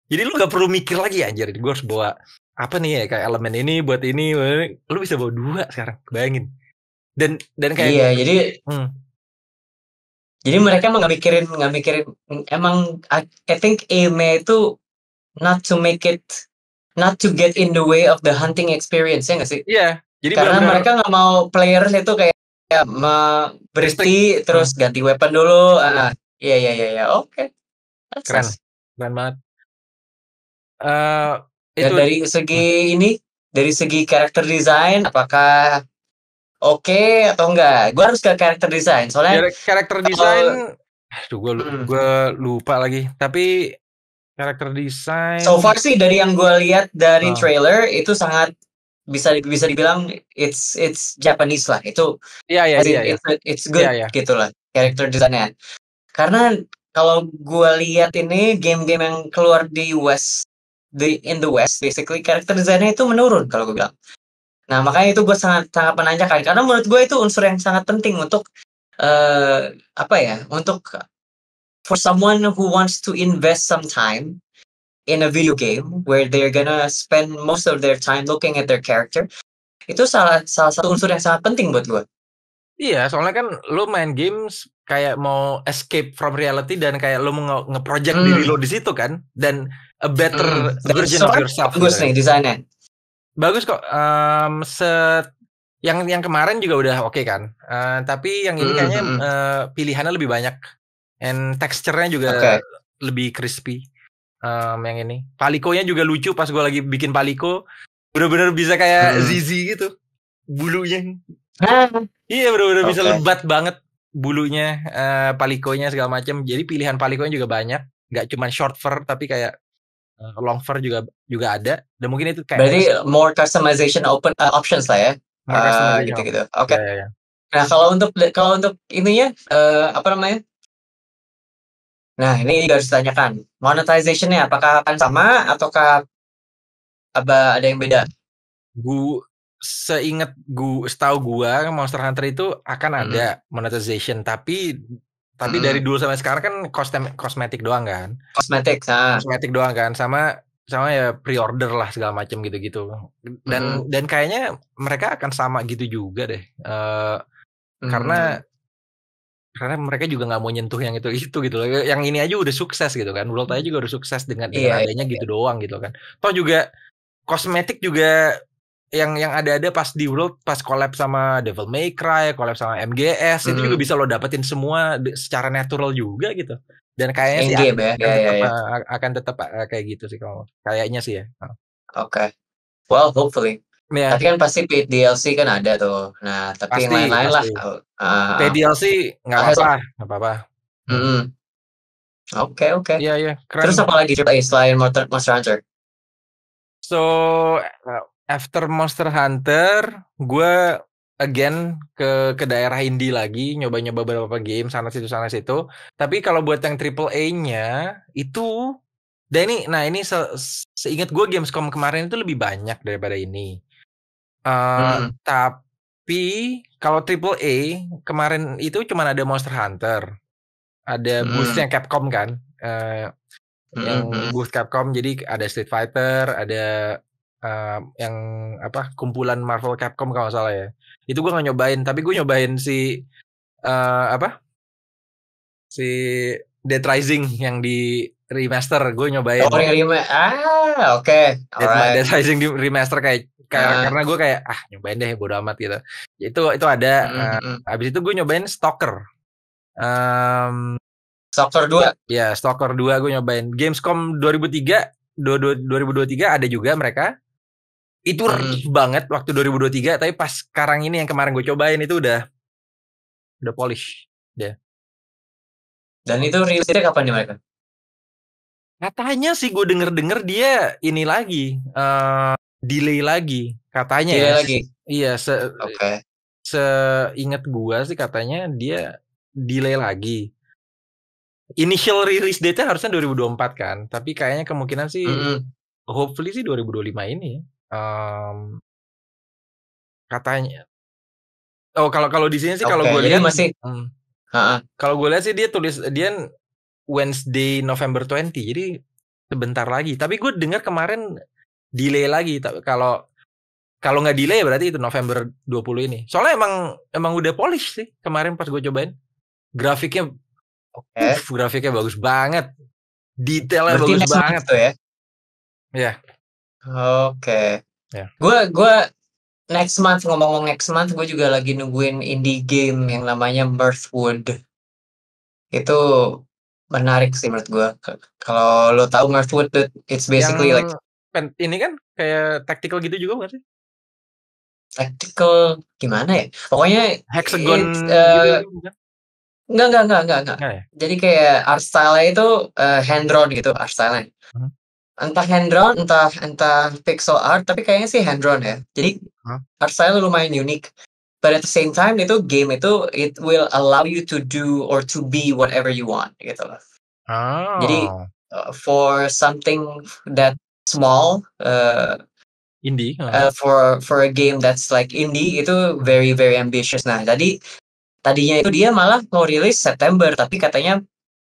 jadi lo gak perlu mikir lagi ya jadi gue harus bawa apa nih ya kayak elemen ini buat ini lo bisa bawa dua sekarang bayangin dan dan kayak iya jadi hmm. jadi mereka emang gak mikirin gak mikirin emang I, think aimnya itu not to make it not to get in the way of the hunting experience ya nggak sih? Iya. jadi karena bener -bener... mereka nggak mau players itu kayak ya, berhenti beristi terus hmm. ganti weapon dulu. Ah, ah. Iya iya iya iya. Oke. Keren. Nice. Keren banget. Uh, itu... Dan dari segi ini, dari segi karakter design, apakah oke okay atau enggak? Gue harus ke karakter design soalnya. Karakter design. Kalau... Hmm. Aduh, gue gue lupa lagi. Tapi Karakter desain. So far sih dari yang gue lihat dari oh. trailer itu sangat bisa bisa dibilang it's it's Japanese lah itu ya yeah, ya yeah, yeah, it's, yeah. it's good yeah, yeah. gitulah karakter desainnya karena kalau gue lihat ini game-game yang keluar di West di in the West basically karakter desainnya itu menurun kalau gue bilang nah makanya itu gue sangat sangat menanyakan karena menurut gue itu unsur yang sangat penting untuk uh, apa ya untuk for someone who wants to invest some time in a video game where they're gonna spend most of their time looking at their character, itu salah salah satu unsur yang sangat penting buat gue. Iya, soalnya kan lo main games kayak mau escape from reality dan kayak lo mau ngeproject hmm. diri lo di situ kan dan a better hmm. version of yourself. Bagus gitu. nih desainnya. Bagus kok. Um, set yang yang kemarin juga udah oke okay kan. Uh, tapi yang ini hmm, kayaknya hmm. uh, pilihannya lebih banyak and teksturnya juga okay. lebih crispy um, yang ini palikonya juga lucu pas gue lagi bikin paliko bener-bener bisa kayak hmm. zizi gitu bulunya [LAUGHS] iya bener-bener okay. bisa lebat banget bulunya uh, palikonya segala macam jadi pilihan palikonya juga banyak nggak cuma short fur tapi kayak uh, long fur juga juga ada dan mungkin itu kayak berarti more customization open uh, options lah ya uh, gitu gitu oke okay. Iya, iya, yeah, yeah, yeah. nah kalau untuk kalau untuk ininya uh, apa namanya Nah, ini harus ditanyakan. Monetization-nya apakah akan sama ataukah ada yang beda? Gu seingat gu setahu gua Monster Hunter itu akan hmm. ada monetization tapi tapi hmm. dari dulu sampai sekarang kan kosmetik kosmetik doang kan? Kosmetik, ah. Kosmetik doang kan sama sama ya pre-order lah segala macam gitu-gitu. Dan hmm. dan kayaknya mereka akan sama gitu juga deh. Uh, hmm. karena karena mereka juga nggak mau nyentuh yang itu itu gitu loh yang ini aja udah sukses gitu kan World aja hmm. juga udah sukses dengan, yeah, iya, iya, adanya yeah. gitu iya. doang gitu kan toh juga kosmetik juga yang yang ada-ada pas di World pas collab sama Devil May Cry, collab sama MGS mm. itu juga hmm. bisa lo dapetin semua secara natural juga gitu. Dan kayaknya sih akan, ya, akan, ya, tetap, ya. akan tetap kayak gitu sih kalau kayaknya sih ya. Oke. Okay. Well, hopefully. Yeah. Tapi kan pasti paid DLC kan ada tuh. Nah, tapi pasti, yang lain-lain lah. Uh, paid DLC nggak apa-apa, nggak apa-apa. Oke, oke. Iya, iya. Terus apa lagi coba eh, selain Monster, Monster Hunter? So, eh, after Monster Hunter, gue again ke ke daerah indie lagi, nyoba-nyoba beberapa game sana situ sana situ. Tapi kalau buat yang triple A-nya itu dan ini, nah ini se seingat gue Gamescom kemarin itu lebih banyak daripada ini hmm. Tapi kalau triple A kemarin itu cuma ada Monster Hunter, ada hmm. boostnya Capcom kan, uh, hmm. yang hmm. boost Capcom jadi ada Street Fighter, ada uh, yang apa kumpulan Marvel Capcom kalau nggak salah ya. Itu gue nggak nyobain, tapi gue nyobain si uh, apa si Dead Rising yang di remaster gue nyobain. Oh, yang remaster. Ah, oke. Okay. Dead Rising di remaster kayak Ka ah. karena gue kayak ah nyobain deh bodo amat gitu ya itu itu ada mm -hmm. uh, ah, hmm, hmm. abis itu gue nyobain stalker um, stalker dua. ya stalker dua gue nyobain gamescom 2003 2023 ada juga mereka itu hmm. banget waktu 2023 tapi pas sekarang ini yang kemarin gue cobain itu udah udah polish dia dan itu rilisnya kapan nih mereka Katanya sih gue denger-denger dia ini lagi uh, delay lagi katanya ya. delay ya. lagi iya se okay. seingat gua sih katanya dia delay lagi initial release date-nya harusnya 2024 kan tapi kayaknya kemungkinan sih mm -hmm. hopefully sih 2025 ini um, katanya oh kalau kalau di sini sih okay. kalau gue lihat kan masih hmm, uh -uh. kalau gue lihat sih dia tulis dia Wednesday November 20 jadi sebentar lagi tapi gue dengar kemarin delay lagi kalau kalau nggak delay berarti itu November 20 ini. Soalnya emang emang udah polish sih kemarin pas gue cobain. Grafiknya okay. Uh, grafiknya bagus banget. Detailnya berarti bagus banget tuh gitu ya. Iya. Oke. Okay. Iya. yeah. Gue gue next month ngomong-ngomong next month gue juga lagi nungguin indie game yang namanya Mirthwood. Itu menarik sih menurut gue. Kalau lo tahu Mirthwood, it's basically yang... like ini kan kayak tactical gitu juga bukan sih? Tactical gimana ya? Pokoknya hexagon it, uh, gitu, bukan? Eh, gitu enggak, enggak, enggak, enggak, enggak. Ya? Jadi kayak art style itu uh, hand drawn gitu art style-nya. Hmm. Entah hand drawn, entah entah pixel art, tapi kayaknya sih hand drawn ya. Jadi hmm. art style lumayan unik. But at the same time itu game itu it will allow you to do or to be whatever you want gitu loh. Oh. Jadi uh, for something that small uh, indie uh, for for a game that's like indie itu very very ambitious nah tadi tadinya itu dia malah mau rilis September tapi katanya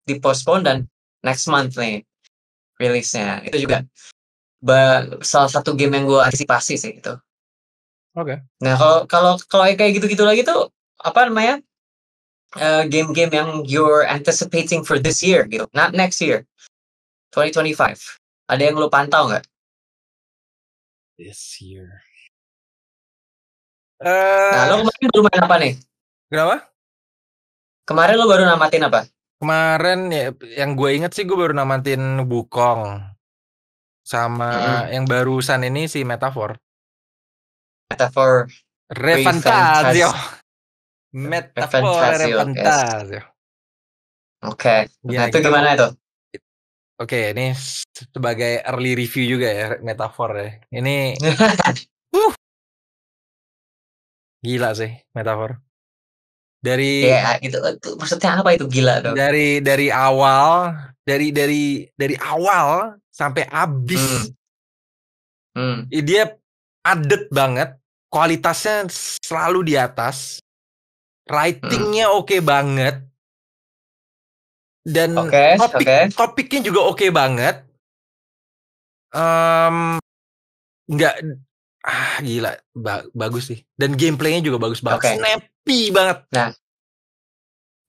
dipospon dan next month nih rilisnya itu juga salah satu game yang gue antisipasi sih itu oke okay. nah kalau kalau kalau kayak gitu gitu lagi tuh apa namanya game uh, game-game yang you're anticipating for this year gitu not next year 2025 ada yang lu pantau nggak? This year. Uh, nah, lo kemarin baru main apa nih? Kenapa? Kemarin lo baru namatin apa? Kemarin ya, yang gue inget sih gue baru namatin Bukong sama hmm. yang barusan ini si Metafor. Metafor. Refantasio. Metafor Refantasio. Oke. Okay. Iya, nah, ya, itu gitu. gimana itu? Oke, ini sebagai early review juga ya, metafor ya. Ini [LAUGHS] uh, gila sih metafor. Dari ya, itu, itu maksudnya apa itu gila dong? Dari dari awal, dari dari dari awal sampai habis. Hmm. Hmm. Dia adet banget, kualitasnya selalu di atas. Hmm. Writingnya hmm. oke okay banget dan okay, topik okay. topiknya juga oke okay banget um, nggak ah gila ba bagus sih dan gameplaynya juga bagus banget okay. snappy banget nah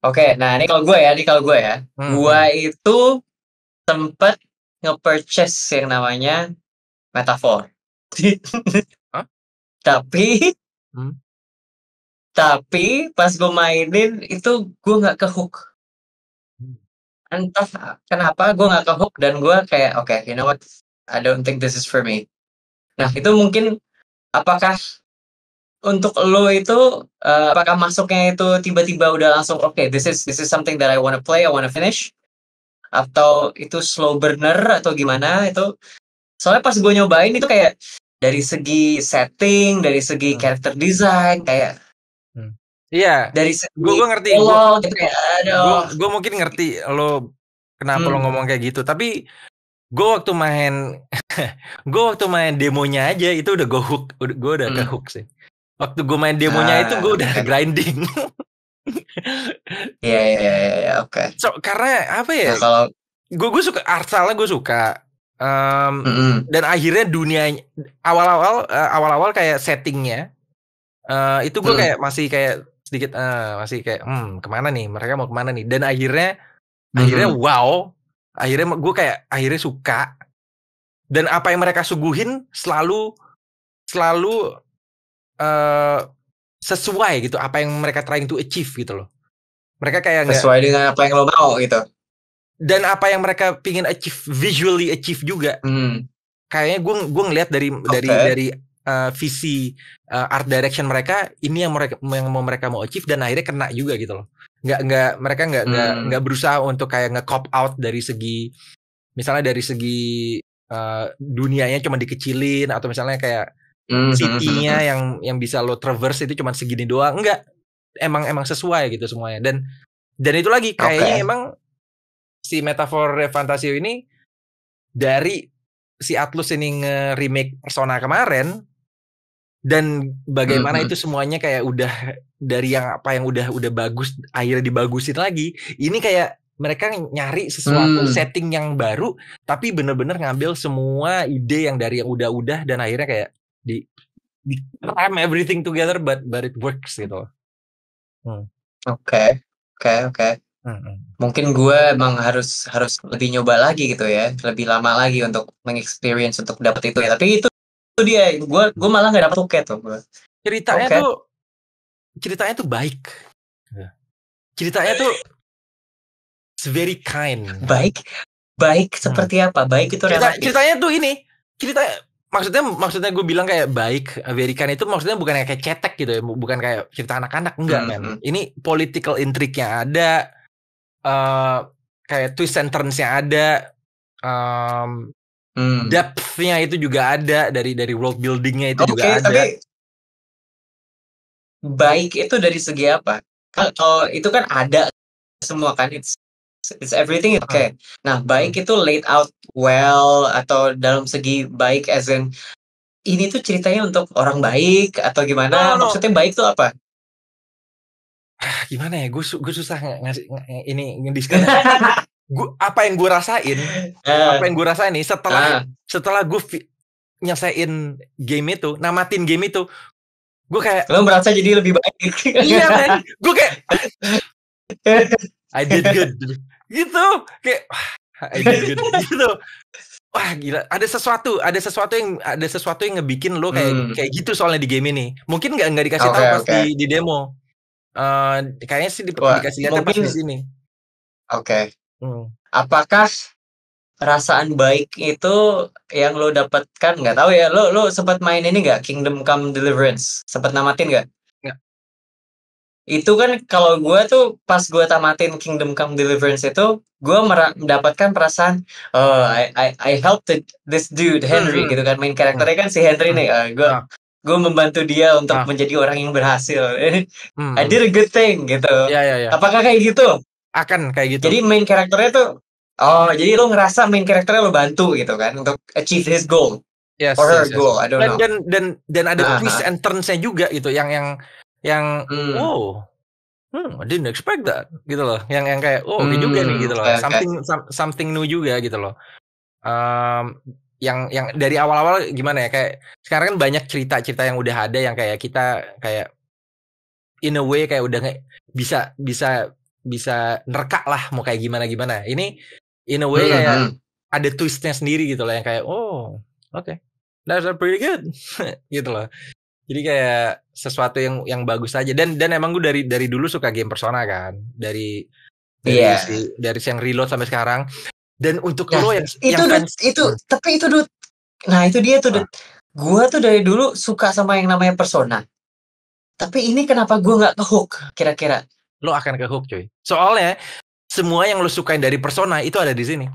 oke okay, nah ini kalau gue ya ini kalau gue ya hmm. gue hmm. itu sempet nge-purchase yang namanya metafor huh? [LAUGHS] tapi hmm? tapi pas gue mainin itu gue nggak ke hook entah ah, kenapa gue nggak kehook dan gue kayak oke okay, you know what I don't think this is for me nah itu mungkin apakah untuk lo itu uh, apakah masuknya itu tiba-tiba udah langsung oke okay, this is this is something that I wanna play I wanna finish atau itu slow burner atau gimana itu soalnya pas gue nyobain itu kayak dari segi setting dari segi hmm. character design kayak Iya. Dari gue gue ngerti. Gue gitu ya. Gue mungkin ngerti lo kenapa hmm. lo ngomong kayak gitu, tapi gue waktu main [LAUGHS] gue waktu main demonya aja itu udah gue hook, udah gue udah hmm. ke hook sih. Waktu gue main demonya ah, itu gue udah okay. grinding. Iya iya, iya iya iya oke. So karena apa ya? Nah, kalau gue gue suka Arsalnya gue suka um, mm -hmm. dan akhirnya dunia awal-awal awal eh, awal-awal kayak settingnya uh, itu gue mm. kayak masih kayak sedikit uh, masih kayak hmm kemana nih mereka mau kemana nih dan akhirnya mm-hmm. akhirnya hmm. wow akhirnya gue kayak akhirnya suka dan apa yang mereka suguhin selalu selalu uh, sesuai gitu apa yang mereka trying to achieve gitu loh mereka kayak sesuai gak, dengan apa yang lo mau gitu dan apa yang mereka pingin achieve visually achieve juga mm. kayaknya gue gue ngeliat dari okay. dari dari uh, visi uh, art direction mereka ini yang mereka yang mau mereka mau achieve dan akhirnya kena juga gitu loh nggak nggak mereka nggak nggak hmm. nggak berusaha untuk kayak nge cop out dari segi misalnya dari segi uh, dunianya cuma dikecilin atau misalnya kayak hmm, hmm, hmm. city-nya hmm. yang yang bisa lo traverse itu cuma segini doang enggak emang emang sesuai gitu semuanya dan dan itu lagi kayaknya okay. emang si metafor Fantasio ini dari si Atlus ini nge-remake Persona kemarin dan bagaimana mm -hmm. itu semuanya kayak udah dari yang apa yang udah udah bagus akhirnya dibagusin lagi ini kayak mereka nyari sesuatu hmm. setting yang baru tapi bener-bener ngambil semua ide yang dari yang udah-udah dan akhirnya kayak di di cram everything together but but it works gitu hmm. oke oke oke mungkin gue emang harus harus lebih nyoba lagi gitu ya lebih lama lagi untuk mengexperience untuk dapat itu ya tapi itu itu dia gue gue malah nggak dapet tuket tuh gue ceritanya okay. tuh ceritanya tuh baik iya. ceritanya tuh it's very kind baik baik seperti hmm. apa baik itu Cerita, relatif. ceritanya tuh ini cerita maksudnya maksudnya gue bilang kayak baik very kind itu maksudnya bukan kayak cetek gitu ya bukan kayak cerita anak-anak enggak hmm. men hmm. ini political intrigue yang ada uh, kayak twist and turns yang ada um, Hmm. Depthnya itu juga ada dari dari world buildingnya itu okay, juga ada. Tapi baik itu dari segi apa? Kalau itu kan ada semua kan it's it's everything oke. Okay. Hmm. Nah baik itu laid out well atau dalam segi baik as in ini tuh ceritanya untuk orang baik atau gimana? No, no. Maksudnya baik tuh apa? Ah, gimana ya gue su gue susah ngasih ini ngedisk [LAUGHS] gua, apa yang gue rasain, uh, [LAUGHS] apa yang gue rasain nih setelah uh. setelah gue nyelesain game itu, namatin game itu, gue kayak lo merasa jadi lebih baik. [LAUGHS] iya kan, gue kayak [LAUGHS] I did good gitu, kayak I did good gitu. Wah gila, ada sesuatu, ada sesuatu yang ada sesuatu yang ngebikin lo kayak hmm. kayak gitu soalnya di game ini. Mungkin nggak nggak dikasih okay, tahu pas okay. di, di demo. Uh, kayaknya sih di, dikasih lihat ya pas di sini. Oke. Okay. Hmm. Apakah perasaan baik itu yang lo dapatkan nggak tahu ya lo lo sempat main ini nggak Kingdom Come Deliverance sempat namatin nggak nggak itu kan kalau gue tuh pas gue tamatin Kingdom Come Deliverance itu gue mendapatkan perasaan oh I I, I helped this dude Henry hmm, hmm. gitu kan main karakternya kan si Henry hmm. nih uh, gue nah. gue ah. membantu dia untuk nah. menjadi orang yang berhasil [LAUGHS] hmm. I hmm. did a good thing gitu ya, ya, ya. apakah kayak gitu akan kayak gitu. Jadi main karakternya tuh oh jadi lo ngerasa main karakternya lo bantu gitu kan untuk achieve his goal. Yes, or her yes, yes. goal, I don't dan, know. Dan dan dan ada uh-huh. twist and turns-nya juga gitu yang yang yang hmm. oh hmm, I didn't expect that gitu loh. Yang yang kayak oh hmm, okay juga nih hmm, gitu loh. Okay. Something some, something new juga gitu loh. Um, yang yang dari awal-awal gimana ya kayak sekarang kan banyak cerita-cerita yang udah ada yang kayak kita kayak in a way kayak udah bisa bisa bisa nerka lah mau kayak gimana gimana ini in a way hmm, hmm. ada twistnya sendiri gitu loh yang kayak oh oke okay. that's pretty good [LAUGHS] gitu loh jadi kayak sesuatu yang yang bagus aja dan dan emang gue dari dari dulu suka game persona kan dari dari yeah. si, dari yang reload sampai sekarang dan untuk nah, lo yang itu yang fans, itu hmm. tapi itu dud nah itu dia tuh gue tuh dari dulu suka sama yang namanya persona tapi ini kenapa gue nggak ke hook kira-kira lo akan ke hook cuy. Soalnya semua yang lo sukain dari persona itu ada di sini.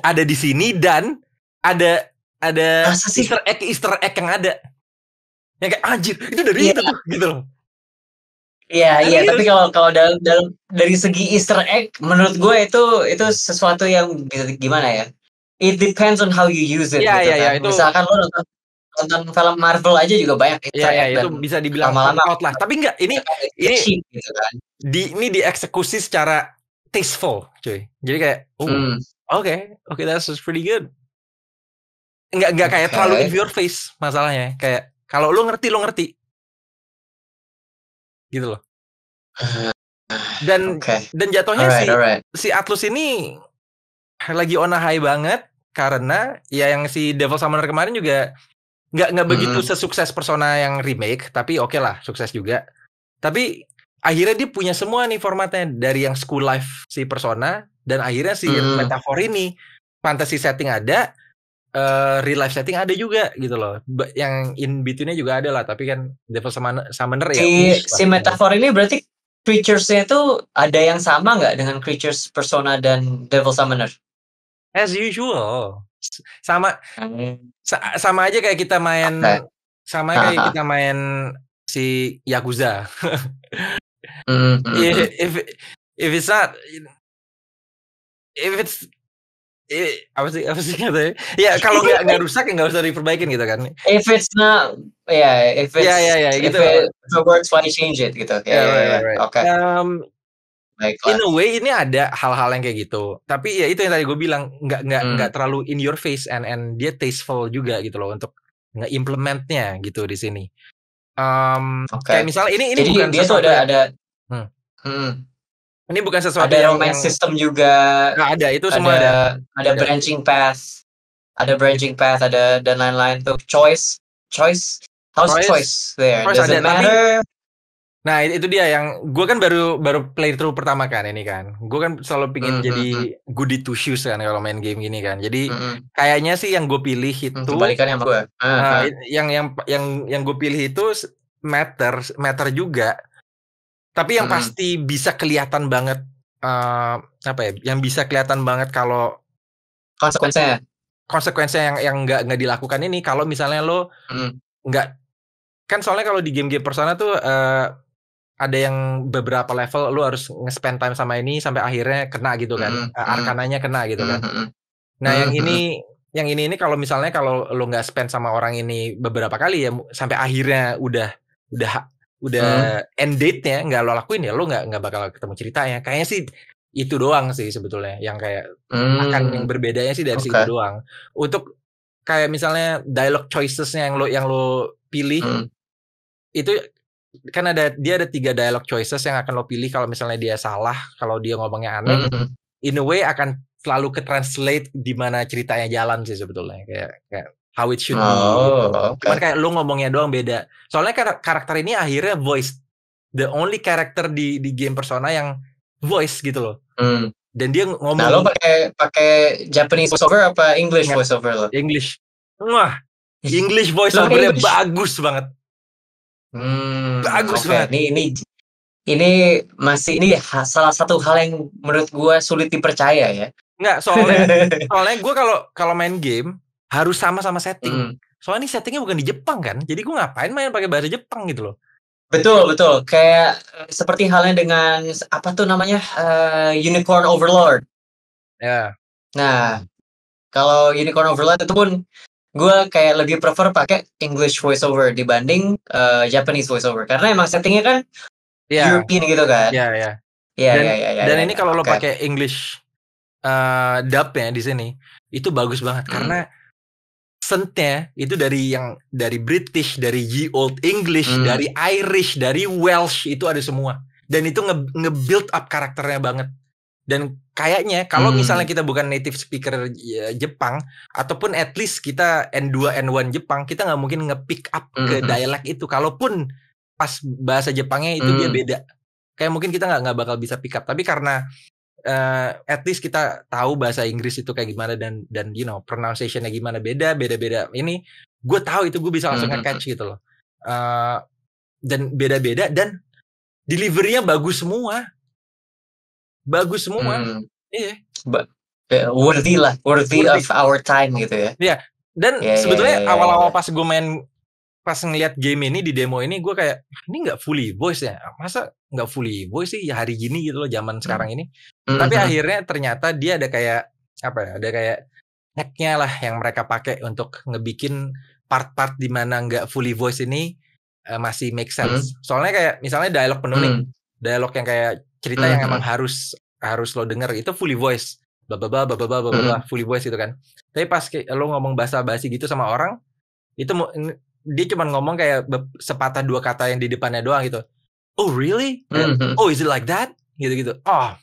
Ada di sini dan ada ada Easter egg Easter egg yang ada. Yang kayak anjir, itu dari yeah. itu tuh gitu loh. Iya, iya, gitu. tapi kalau kalau dalam, dalam dari segi Easter egg menurut gue itu itu sesuatu yang gimana ya? It depends on how you use it. Iya, gitu yeah, kan. iya, itu. Misalkan lo nonton nonton film Marvel aja juga banyak ya, ya, itu bisa dibilang lama-lama lah tapi enggak ini ini gitu kan. di ini dieksekusi secara tasteful cuy jadi kayak oh, hmm. oke oke okay, okay, that's pretty good enggak enggak kayak okay. terlalu in your face masalahnya kayak kalau lu ngerti lu ngerti gitu loh [SIGHS] dan okay. dan jatuhnya right, si right. si Atlus ini lagi on a high banget karena ya yang si Devil Summoner kemarin juga nggak nggak begitu hmm. sesukses persona yang remake tapi oke okay lah sukses juga tapi akhirnya dia punya semua nih formatnya dari yang school life si persona dan akhirnya si hmm. metafor ini fantasy setting ada uh, real life setting ada juga gitu loh yang in betweennya juga ada lah tapi kan Devil Summoner, Summoner si, ya si metafor ini berarti creaturesnya itu ada yang sama nggak dengan creatures persona dan Devil Summoner as usual sama sa sama aja kayak kita main okay. sama ah, kayak ah. kita main si yakuza mm -hmm. if, hmm. if if it's not if it's Eh, apa sih apa sih katanya? Ya [LAUGHS] kalau nggak nggak rusak ya nggak usah diperbaikin gitu kan. If it's not, ya yeah, if ya, it's ya yeah, ya yeah, yeah, gitu. If it, if it works, why change it gitu. Ya yeah, yeah, yeah, yeah, right. Oke. Ya, ya. Okay. Um, Baiklah. In a way ini ada hal-hal yang kayak gitu. Tapi ya itu yang tadi gue bilang nggak nggak hmm. nggak terlalu in your face and and dia tasteful juga gitu loh untuk ngeimplementnya gitu di sini. Um, mmm, okay. Kayak misalnya ini ini Jadi bukan dia sesuatu ada yang, ada. Hmm. hmm. Ini bukan sesuatu ada yang romance system juga. Nah, ada itu semua ada. Ada, ada branching path, ada branching path, ada dan lain-lain tuh choice, choice. How's choice, choice there? Choice Does it matter? Tapi, Nah itu dia yang gue kan baru baru play through pertama kan ini kan. Gue kan selalu pingin mm -hmm. jadi hmm, hmm. goody to shoes kan kalau main game gini kan. Jadi mm -hmm. kayaknya sih yang gue pilih hmm, itu Kebalikan yang gue. Uh, ah, nah, ah. yang yang yang yang gue pilih itu matter matter juga. Tapi yang mm -hmm. pasti bisa kelihatan banget uh, apa ya? Yang bisa kelihatan banget kalau konsekuensinya konsekuensinya yang yang nggak nggak dilakukan ini kalau misalnya lo nggak mm. Gak, kan soalnya kalau di game-game persona tuh uh, ada yang beberapa level lu harus nge-spend time sama ini sampai akhirnya kena gitu kan. Mm -hmm. Arkananya kena gitu hmm, kan. Mm -hmm. Nah, hmm, yang ini hmm. yang ini ini kalau misalnya kalau lu nggak spend sama orang ini beberapa kali ya sampai akhirnya udah udah udah hmm. end date-nya nggak lo lakuin ya lo nggak nggak bakal ketemu ceritanya. Kayaknya sih itu doang sih sebetulnya yang kayak hmm. akan yang berbedanya sih dari okay. situ doang. Untuk kayak misalnya dialog choicesnya yang lo yang lo pilih hmm. itu kan ada dia ada tiga dialog choices yang akan lo pilih kalau misalnya dia salah, kalau dia ngomongnya aneh. Mm -hmm. In a way akan selalu ke translate di mana ceritanya jalan sih sebetulnya kayak kayak how it should oh, be. Okay. Cuman kayak lo ngomongnya doang beda. Soalnya kar karakter ini akhirnya voice the only character di di game persona yang voice gitu loh. Mm. Dan dia ngomong. Nah, lo pakai pakai Japanese voiceover apa English voiceover lo? English. Wah, English voiceover bagus banget. Hmm, bagus okay. banget. Ini ini ini masih ini salah satu hal yang menurut gue sulit dipercaya ya. Enggak, soalnya [LAUGHS] soalnya gue kalau kalau main game harus sama-sama setting. Hmm. Soalnya ini settingnya bukan di Jepang kan, jadi gue ngapain main pakai bahasa Jepang gitu loh. Betul betul, kayak eh, seperti halnya dengan apa tuh namanya uh, Unicorn Overlord. Ya. Yeah. Nah, kalau Unicorn Overlord itu pun gue kayak lebih prefer pakai English voiceover dibanding uh, Japanese voiceover karena emang settingnya kan yeah. European gitu kan. Iya, yeah, iya. Yeah. Iya, iya, iya. Ya, dan ya, ini iya. kalau lo okay. pakai English uh, eh, dub ya di sini itu bagus banget hmm. karena sentnya itu dari yang dari British, dari Ye Old English, hmm. dari Irish, dari Welsh itu ada semua. Dan itu nge, nge build up karakternya banget. Dan kayaknya kalau hmm. misalnya kita bukan native speaker ya, Jepang ataupun at least kita N2 N1 Jepang kita nggak mungkin nge-pick up hmm. ke dialek itu kalaupun pas bahasa Jepangnya itu hmm. dia beda kayak mungkin kita nggak nggak bakal bisa pick up tapi karena uh, at least kita tahu bahasa Inggris itu kayak gimana dan dan you know pronunciationnya gimana beda beda beda ini gue tahu itu gue bisa langsung hmm. hmm catch hmm. gitu loh uh, dan beda beda dan deliverynya bagus semua bagus semua hmm. iya ba yeah, worthy lah worthy, worthy of our time gitu ya iya yeah. dan yeah, iya, iya, sebetulnya iya, awal-awal yeah, yeah, yeah. pas gue main pas ngeliat game ini di demo ini gue kayak ah, ini nggak fully voice ya masa nggak fully voice sih ya hari gini gitu loh zaman sekarang ini mm-hmm. tapi hmm. akhirnya ternyata dia ada kayak apa ya ada kayak hacknya lah yang mereka pakai untuk ngebikin part-part di mana nggak fully voice ini uh, masih make sense. Hmm. Soalnya kayak misalnya dialog penuh hmm. nih, dialog yang kayak cerita mm -hmm. yang hmm. emang harus harus lo denger itu fully voice bla bla bla bla bla bla bla hmm, hmm. fully voice gitu kan tapi pas lo ngomong bahasa basi gitu sama orang itu dia cuma ngomong kayak sepatah dua kata yang di depannya doang gitu oh really mm-hmm. oh is it like that gitu gitu oh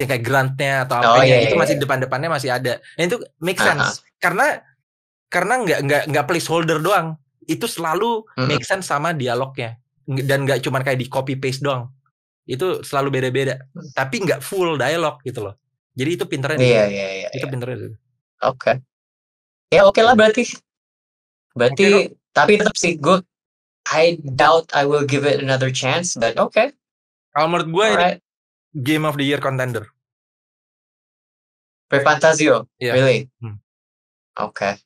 yang kayak gruntnya atau apa oh, yeah, iya, itu iya, masih yeah. depan depannya masih ada nah, itu make ah, sense uh-huh. karena karena nggak nggak nggak placeholder doang itu selalu mm-hmm. make sense sama dialognya dan nggak cuma kayak di copy paste doang itu selalu beda-beda tapi nggak full dialog gitu loh jadi itu pinternya iya, iya, iya, itu iya. pinternya oke okay. ya oke okay lah berarti berarti okay, tapi tetap sih good. I doubt I will give it another chance but oke okay. kalau menurut gue right. game of the year contender Fantasio yeah. really hmm. oke okay.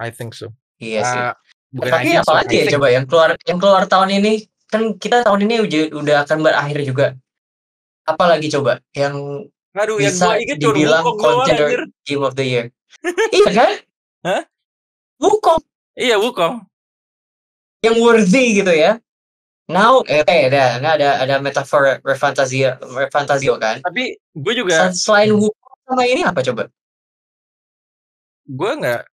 I think so iya sih uh, bukan tapi apalagi ya coba yang keluar yang keluar tahun ini kan kita tahun ini udah, udah akan berakhir juga apalagi coba yang Aduh, bisa yang gua dibilang contender game of the year [LAUGHS] iya kan Hah? Wukong iya Wukong yang worthy gitu ya Now, eh, eh ada, ada, ada metafor refantasio, refantasio kan? Tapi gue juga. Selain Wukong sama ini apa coba? Gue nggak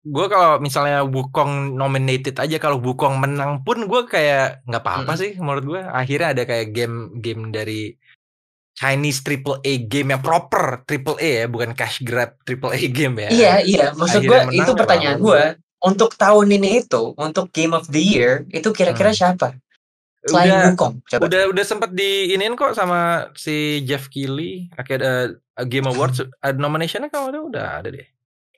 gue kalau misalnya Wukong nominated aja kalau Wukong menang pun gue kayak nggak apa-apa hmm. sih menurut gue akhirnya ada kayak game game dari Chinese triple A game yang proper triple A ya bukan cash grab triple A [LAUGHS] game ya iya iya maksud gue itu ya, pertanyaan gue untuk tahun ini itu untuk game of the year itu kira-kira hmm. siapa selain udah, Wukong coba. udah udah sempat diinin kok sama si Jeff Keighley akhirnya uh, eh, Game Awards uh, nominationnya kalau ada udah ada deh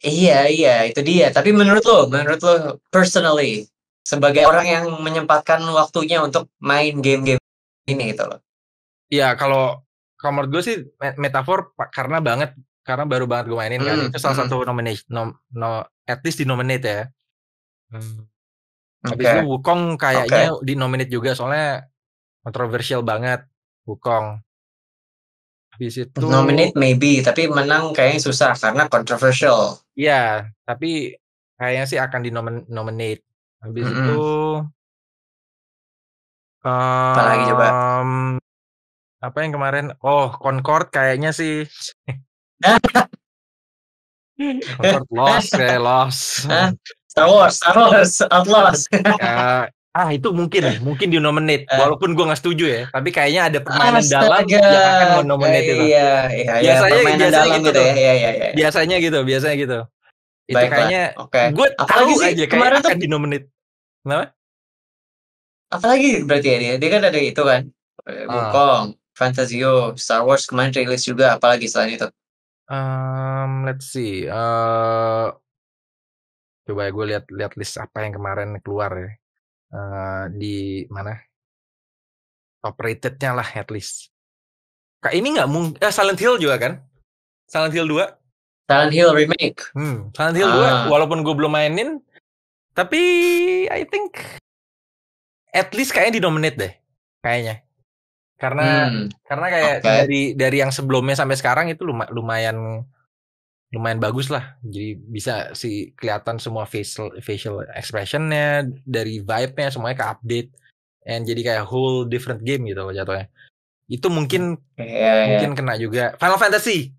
Iya, iya, itu dia. Tapi menurut lo, menurut lo personally sebagai orang yang menyempatkan waktunya untuk main game-game ini gitu loh. Iya, kalau kamar menurut gue sih metafor karena banget karena baru banget gue mainin mm, kan hmm, itu salah mm. satu nomination nom, no, at least di nominate ya. Hmm. Habis okay. itu Wukong kayaknya okay. di nominate juga soalnya kontroversial banget Wukong. Habis itu nominate maybe, tapi menang kayaknya susah karena controversial. Iya, tapi kayaknya sih akan dinominate. Habis mm -hmm. itu um, apa lagi coba? Apa yang kemarin? Oh, Concord kayaknya sih. [LAUGHS] Concord lost, kayak eh, lost. Star Wars, Star Wars, Outlaws. ya, Ah itu mungkin, eh. mungkin di nominate. Eh. Walaupun gue nggak setuju ya, tapi kayaknya ada permainan Astaga. dalam yang akan nominate itu. Iya, iya, iya. Biasanya, gitu, biasanya dalam gitu, gitu ya, iya, iya, iya. iya. Biasanya gitu, biasanya gitu. Itu Baik, kayaknya, okay. gue tahu sih, aja kemarin akan di nominate. Kenapa? Apalagi berarti ya dia, dia kan ada itu kan, eh, ah. Wukong, ah. Fantasio, Star Wars kemarin rilis juga, apalagi selain itu. Um, let's see. Uh, coba ya gue lihat lihat list apa yang kemarin keluar ya Eh, di mana top rated lah at least. Kak ini nggak mungkin eh, Silent Hill juga kan? Silent Hill 2? Silent Hill remake. Hmm, Silent Hill uh. Ah. 2 walaupun gue belum mainin tapi I think at least kayaknya di nominate deh kayaknya. Karena hmm. karena kayak okay. dari dari yang sebelumnya sampai sekarang itu lumayan lumayan bagus lah. Jadi bisa si kelihatan semua facial facial expressionnya dari vibe-nya semuanya ke update and jadi kayak whole different game gitu jatuhnya. Itu mungkin yeah, iya. mungkin kena juga Final Fantasy.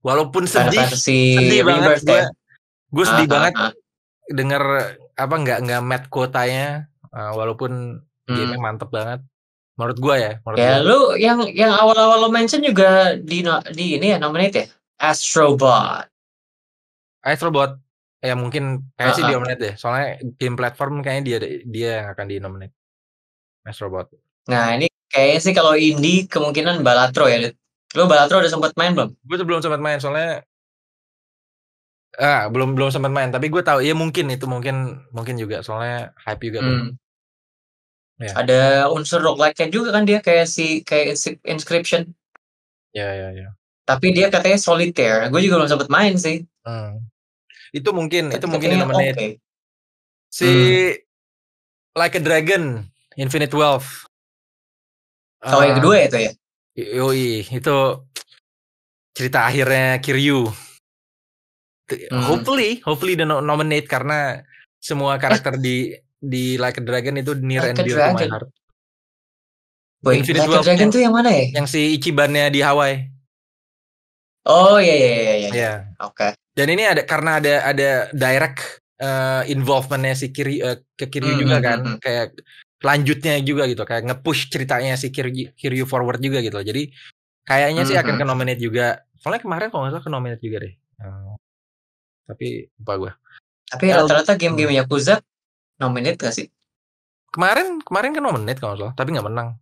Walaupun sedih, Fantasy sedih Rebirth, ya? ah, ah, banget gue. Gue sedih ah. uh, banget dengar denger apa nggak nggak met kuotanya uh, walaupun hmm. game mantep banget menurut gue ya menurut ya gua. lu yang yang awal-awal lo mention juga di di ini ya nominate ya Astrobot. Astrobot ya mungkin kayak uh -huh. sih dia nominate deh. Soalnya game platform kayaknya dia dia yang akan di nominate. Astrobot. Nah, ini kayaknya sih kalau indie kemungkinan Balatro ya. Lo Balatro udah sempat main belum? Gue tuh belum sempat main soalnya ah belum belum sempat main tapi gue tahu ya mungkin itu mungkin mungkin juga soalnya hype juga hmm. yeah. ada unsur rock nya juga kan dia kayak si kayak inscription ya ya ya tapi dia katanya solitaire gue juga belum sempet main sih hmm. itu mungkin itu mungkin yang okay. si hmm. Like a Dragon Infinite Wealth kalau so, uh, yang kedua ah. itu ya yoi itu cerita akhirnya Kiryu hmm. hopefully hopefully the nominate karena semua karakter di di Like a Dragon itu near like and dear to my heart Boy, Infinite like Wealth Dragon yang, yang mana ya? Yang si Ichibannya di Hawaii. Oh iya iya iya. iya. Yeah. Iya. Oke. Okay. Dan ini ada karena ada ada direct uh, involvementnya si Kiri uh, eh, ke Kiryu mm-hmm. juga hmm, kan, mm-hmm. kayak lanjutnya juga gitu, kayak ngepush ceritanya si Kiryu, Kiryu forward juga gitu. Jadi kayaknya mm-hmm. sih hmm, akan ke nominate juga. Soalnya kemarin kalau nggak salah ke nominate juga deh. hmm. tapi lupa gue. Tapi L- rata-rata game-game Yakuza nominate gak sih? Kemarin kemarin kan nominate kalau nggak salah, tapi nggak menang.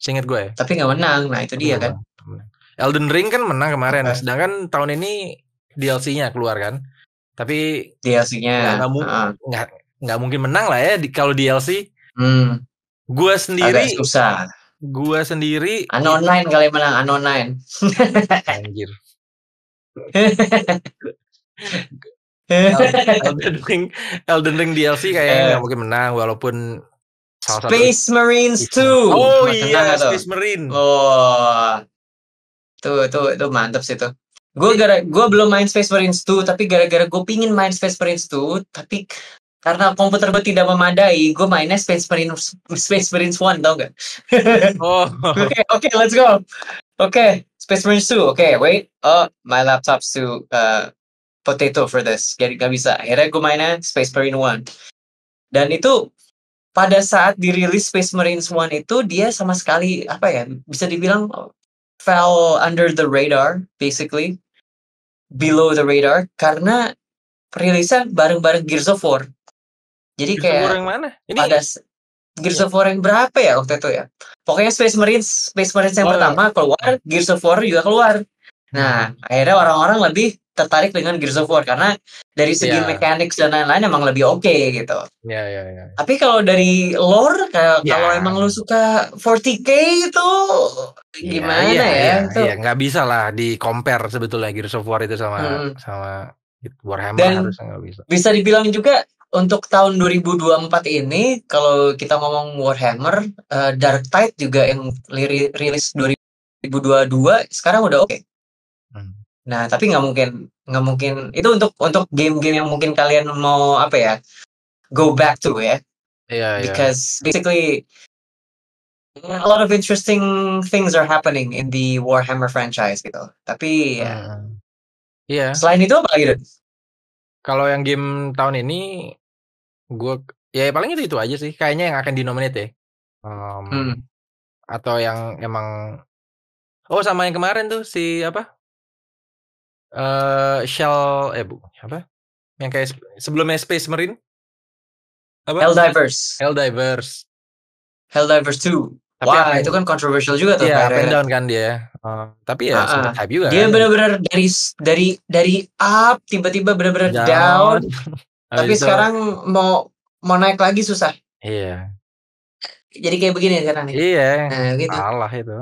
Seingat gue ya. Tapi nggak menang, nah itu dia kan. Menang. Elden Ring kan menang kemarin, okay. sedangkan tahun ini DLC-nya keluar kan. Tapi DLC-nya nggak mu- uh. mungkin menang lah ya di, kalau DLC. Hmm. Gua sendiri Agak susah. Gua sendiri An online kali menang An online. Anjir. [LAUGHS] Elden Ring Elden Ring DLC kayaknya eh. nggak mungkin menang walaupun salah Space Marines 2. Oh iya, Space Marine. Oh, Tuh, itu itu mantap sih tuh. Gue gara, gue belum main Space Marines 2, tapi gara-gara gue pingin main Space Marines 2, tapi karena komputer gue tidak memadai, gue mainnya Space Marines Space Marines One tau gak? [LAUGHS] oh. Oke, okay, okay, let's go. Oke, okay, Space Marines Two. Oke, okay, wait. Oh, my laptop too uh, potato for this. Jadi gak bisa. Akhirnya gue mainnya Space Marines One. Dan itu pada saat dirilis Space Marines One itu dia sama sekali apa ya bisa dibilang fell under the radar basically below the radar karena rilisan bareng-bareng Gears of War. Jadi Gears kayak yang mana? Ini ada ya? Gears of War yang berapa ya waktu itu ya? Pokoknya Space Marines, Space Marines yang oh. pertama keluar, Gears of War juga keluar. Nah, hmm. akhirnya orang-orang lebih tertarik dengan Gears of War karena dari segi yeah. mekanik dan lain-lain emang lebih oke okay, gitu. Iya, yeah, iya, yeah, iya. Yeah. Tapi kalau dari lore kayak yeah. kalau emang lu suka 40K itu iya, gimana yeah, yeah, ya? Iya, yeah, nggak bisa lah di compare sebetulnya Gears of War itu sama hmm. sama Warhammer dan harusnya nggak bisa. Bisa dibilang juga untuk tahun 2024 ini kalau kita ngomong Warhammer, uh, eh, Dark Tide juga yang rilis 2022 sekarang udah oke. Okay Nah, tapi nggak mungkin, nggak mungkin. Itu untuk untuk game-game yang mungkin kalian mau apa ya, go back to ya. Yeah, iya. Because yeah. basically, a lot of interesting things are happening in the Warhammer franchise gitu. Tapi ya hmm. ya. Yeah. Selain itu apa lagi, Kalau yang game tahun ini, gue ya paling itu itu aja sih. Kayaknya yang akan dinominate ya. Um, hmm. Atau yang emang Oh sama yang kemarin tuh si apa uh, Shell eh bu apa? Yang kayak sebelumnya Space Marine? Apa? Hell Divers Hell Divers Hell Tapi Wah, wow, itu kan kontroversial juga tuh. Iya, up and down kan dia. Uh, tapi ya uh, sempat juga. Dia kan. benar-benar dari dari dari up tiba-tiba benar-benar down. down. [LAUGHS] tapi itu. sekarang mau mau naik lagi susah. Iya. Jadi kayak begini sekarang nih. Iya. Nah, gitu. Allah itu.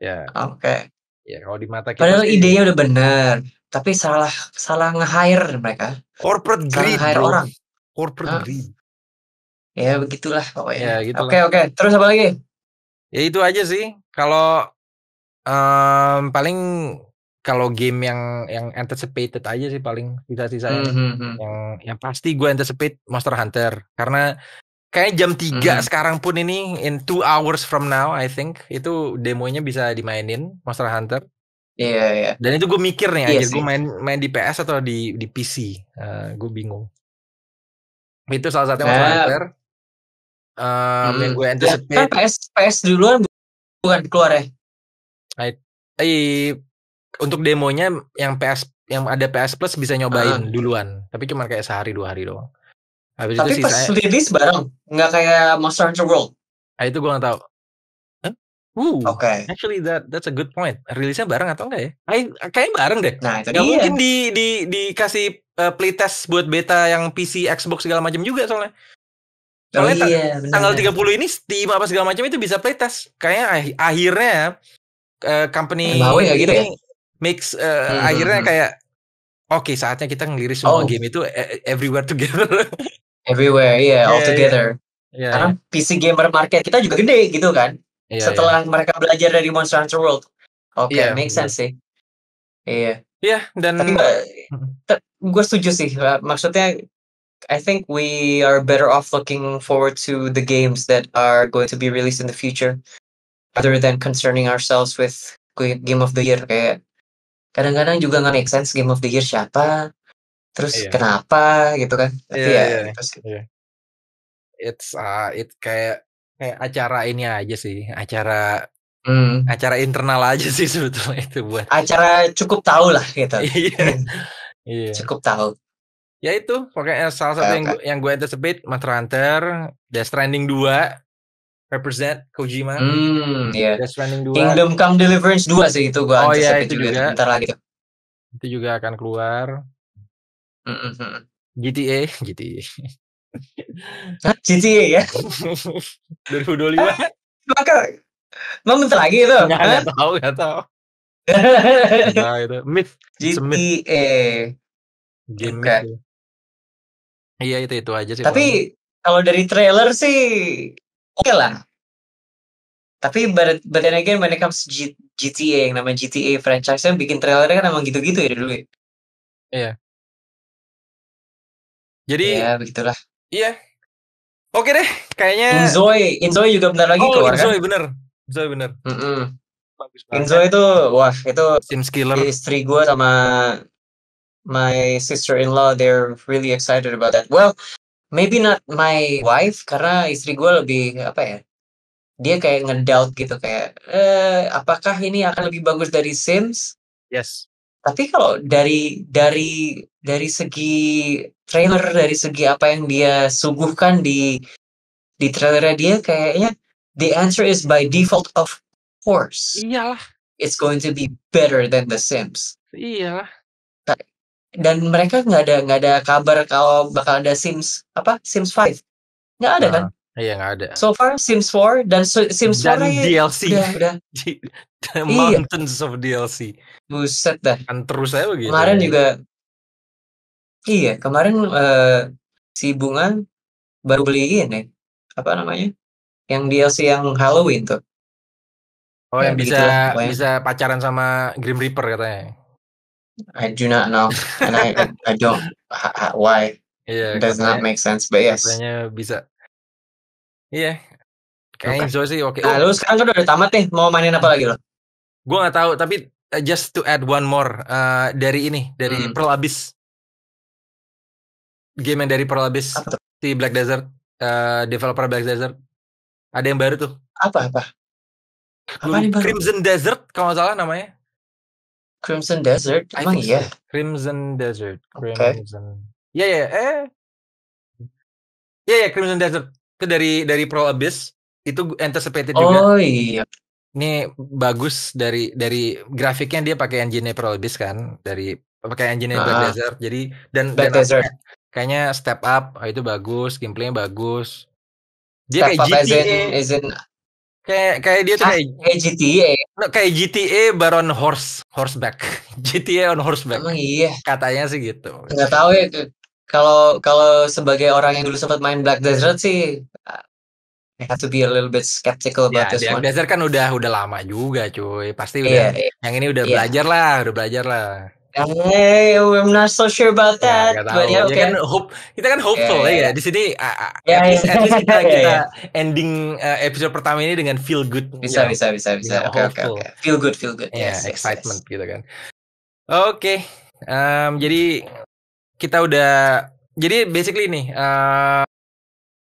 Ya. Oke. Okay. Ya kalau di mata kita Padahal idenya udah benar tapi salah salah nge-hire mereka. Corporate salah greed. orang. Corporate nah. greed. Ya begitulah pokoknya. Ya, oke okay, oke. Terus apa lagi? Ya itu aja sih. Kalau um, paling kalau game yang yang anticipated aja sih paling sisa-sisa mm -hmm. yang yang pasti gue anticipate Monster Hunter karena kayak jam 3 mm -hmm. sekarang pun ini in two hours from now I think itu demonya bisa dimainin Monster Hunter Iya yeah, iya. Yeah. Dan itu gue mikir nih, yeah, gue main main di PS atau di di PC, uh, eh, gue bingung. Itu salah satu multiplayer nah. um, hmm. yang gue ya, kan anticipate. Ya, PS PS duluan bukan keluar ya? I, I, untuk demonya yang PS yang ada PS Plus bisa nyobain uh. duluan, tapi cuma kayak sehari dua hari doang. Habis tapi itu pas sisanya, rilis bareng, nggak kayak Monster Hunter World. Ah itu gue nggak tahu. Ooh, Oke. Okay. Actually that that's a good point. Rilisnya bareng atau enggak ya? kayaknya bareng deh. Nah, itu mungkin iya. di di dikasih uh, playtest buat beta yang PC, Xbox segala macam juga soalnya. Oh soalnya oh, iya, ta tanggal 30 ini Steam apa segala macam itu bisa playtest. Kayaknya akhirnya uh, company Bawa ya gitu ya. Mix uh, eh, hmm. akhirnya hmm, hmm. kayak oke okay, saatnya kita ngeliris semua oh. game itu e, e, everywhere together. everywhere, iya, yeah, yeah, all iya, iya. together. Yeah, Karena yeah. PC gamer market kita juga gede gitu kan yeah, setelah yeah. mereka belajar dari Monster Hunter World. Oke, okay, iya. yeah, make sense sih. Iya. Yeah. Iya yeah, dan gue setuju sih. Maksudnya I think we are better off looking forward to the games that are going to be released in the future rather than concerning ourselves with game of the year kayak kadang-kadang juga nggak make sense game of the year siapa terus yeah. kenapa gitu kan tapi iya, ya yeah. yeah. it's uh, it kayak kayak acara ini aja sih acara hmm. acara internal aja sih [LAUGHS] sebetulnya itu buat acara cukup tahu lah gitu iya, hmm. iya. cukup tahu ya itu pokoknya salah satu okay. yang yang gue anticipate Master Hunter Death Stranding 2 represent Kojima hmm, yeah. Death Stranding 2 Kingdom Come Deliverance dua sih itu gue oh, ya, itu juga, juga. ntar lagi itu juga akan keluar mm -hmm. hmm, hmm. GTA GTA [LAUGHS] Cici ya. 2025. [LAUGHS] Maka mau minta lagi itu. Enggak, tahu, enggak tahu. [LAUGHS] nah, itu myth. Eh. GTA. Game okay. Ya. Iya, itu itu aja sih. Tapi kalau dari trailer sih oke okay lah. Tapi but, but then again when it comes to G GTA yang namanya GTA franchise yang bikin trailernya kan emang gitu-gitu ya dulu ya? Iya. Jadi ya begitulah. Iya. Oke deh, kayaknya Enjoy, Enjoy juga benar lagi oh, keluar Enjoy kan? bener. enjoy bener. Mm -mm. Bagus itu wah, itu Sims killer. Istri gue sama my sister-in-law they're really excited about that. Well, maybe not my wife karena istri gue lebih apa ya? Dia kayak ngedoubt gitu kayak eh apakah ini akan lebih bagus dari Sims? Yes tapi kalau dari dari dari segi trailer dari segi apa yang dia suguhkan di di trailernya dia kayaknya the answer is by default of course iyalah it's going to be better than the Sims iyalah nah, dan mereka nggak ada nggak ada kabar kalau bakal ada Sims apa Sims 5 nggak ada nah. kan ah. Iya nggak ada. So far Sims 4 dan Sims dan 4 dan DLC. Udah, udah. [LAUGHS] The iya. mountains iya. of DLC. Buset dah. Kan terus saya begitu. Kemarin juga Iya, kemarin uh, si Bunga baru beli ini apa namanya? Yang DLC yang Halloween tuh. Oh, yang, yang bisa gitu, bisa pacaran sama Grim Reaper katanya. I do not know. And I, I, don't. [LAUGHS] Why? Yeah, It does not make sense, but yes. Katanya bisa Iya. Kayak enjoy sih oke. Okay. Nah, lu sekarang udah, udah tamat nih, mau mainin apa lagi lo? Gue nggak tahu, tapi eh, just to add one more uh, dari ini, dari hmm. Pearl Abyss. Game yang dari Pearl Abyss di Black Desert, uh, developer Black Desert. Ada yang baru tuh. Apa apa? Apa baru? Crimson Desert kalau nggak salah namanya. Crimson Desert, emang iya. Crimson Desert, Crimson. Iya okay. ya, yeah, yeah, eh. Iya yeah, ya, yeah, Crimson Desert itu dari dari Pro Abyss itu anticipated oh, juga. Oh iya. Ini bagus dari dari grafiknya dia pakai engine Pro Abyss kan dari pakai engine ah. Black Desert. Jadi dan Black dan Desert. Ya, kayaknya step up oh, itu bagus, gameplaynya bagus. Dia step kayak GTA. As in, Kayak kayak dia tuh ah, kayak, kayak GTA. No, kayak GTA Baron horse horseback. GTA [LAUGHS] on horseback. Emang iya. Katanya sih gitu. Enggak tahu ya itu kalau kalau sebagai orang yang dulu sempat main Black Desert sih I have to be a little bit skeptical ya, about ya, this Black one. Desert kan udah udah lama juga cuy. Pasti udah yeah, yang ini udah yeah. belajar lah, udah belajar lah. Hey, I'm not so sure about ya, that. Ya, but yeah, okay. Ya kan hope, kita kan hopeful yeah, ya, yeah. ya. Di sini uh, yeah, at, least, at least kita, [LAUGHS] kita ending uh, episode pertama ini dengan feel good. Bisa, ya. bisa, bisa, bisa. Oke, oke, oke. Feel good, feel good. Yeah, yes, excitement yes. gitu kan. Oke. Okay. Um, jadi kita udah jadi basically nih uh,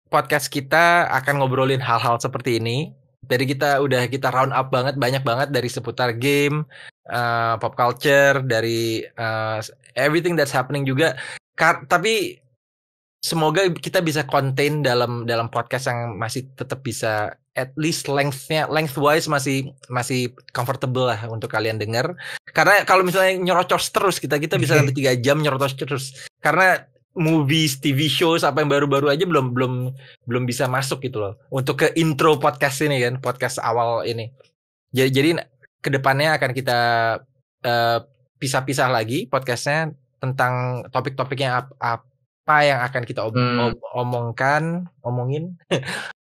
podcast kita akan ngobrolin hal-hal seperti ini. Jadi kita udah kita round up banget banyak banget dari seputar game, uh, pop culture, dari uh, everything that's happening juga. Kar tapi semoga kita bisa konten dalam dalam podcast yang masih tetap bisa at least lengthnya lengthwise masih masih comfortable lah untuk kalian dengar karena kalau misalnya nyerocos terus kita kita bisa iya. sampai tiga jam nyerocos terus karena movies TV shows apa yang baru-baru aja belum belum belum bisa masuk gitu loh untuk ke intro podcast ini kan podcast awal ini jadi jadi kedepannya akan kita uh, pisah-pisah lagi podcastnya tentang topik-topiknya apa, apa yang akan kita om hmm. omongkan omongin [LAUGHS]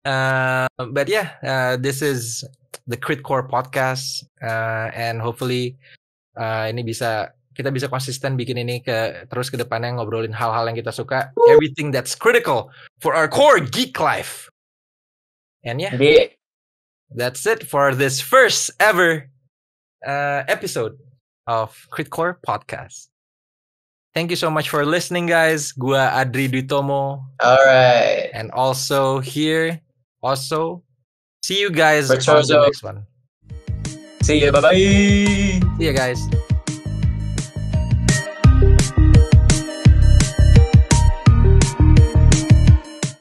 Uh, but yeah, uh, this is the Critcore podcast, uh, and hopefully uh, ini bisa kita bisa konsisten bikin ini ke terus ke depannya ngobrolin hal-hal yang kita suka, everything that's critical for our core geek life. And yeah, that's it for this first ever uh, episode of Critcore podcast. Thank you so much for listening, guys. Gua Adri Duitomo. All right. And also here also, see you guys on the next one. See you. Bye bye. See you guys.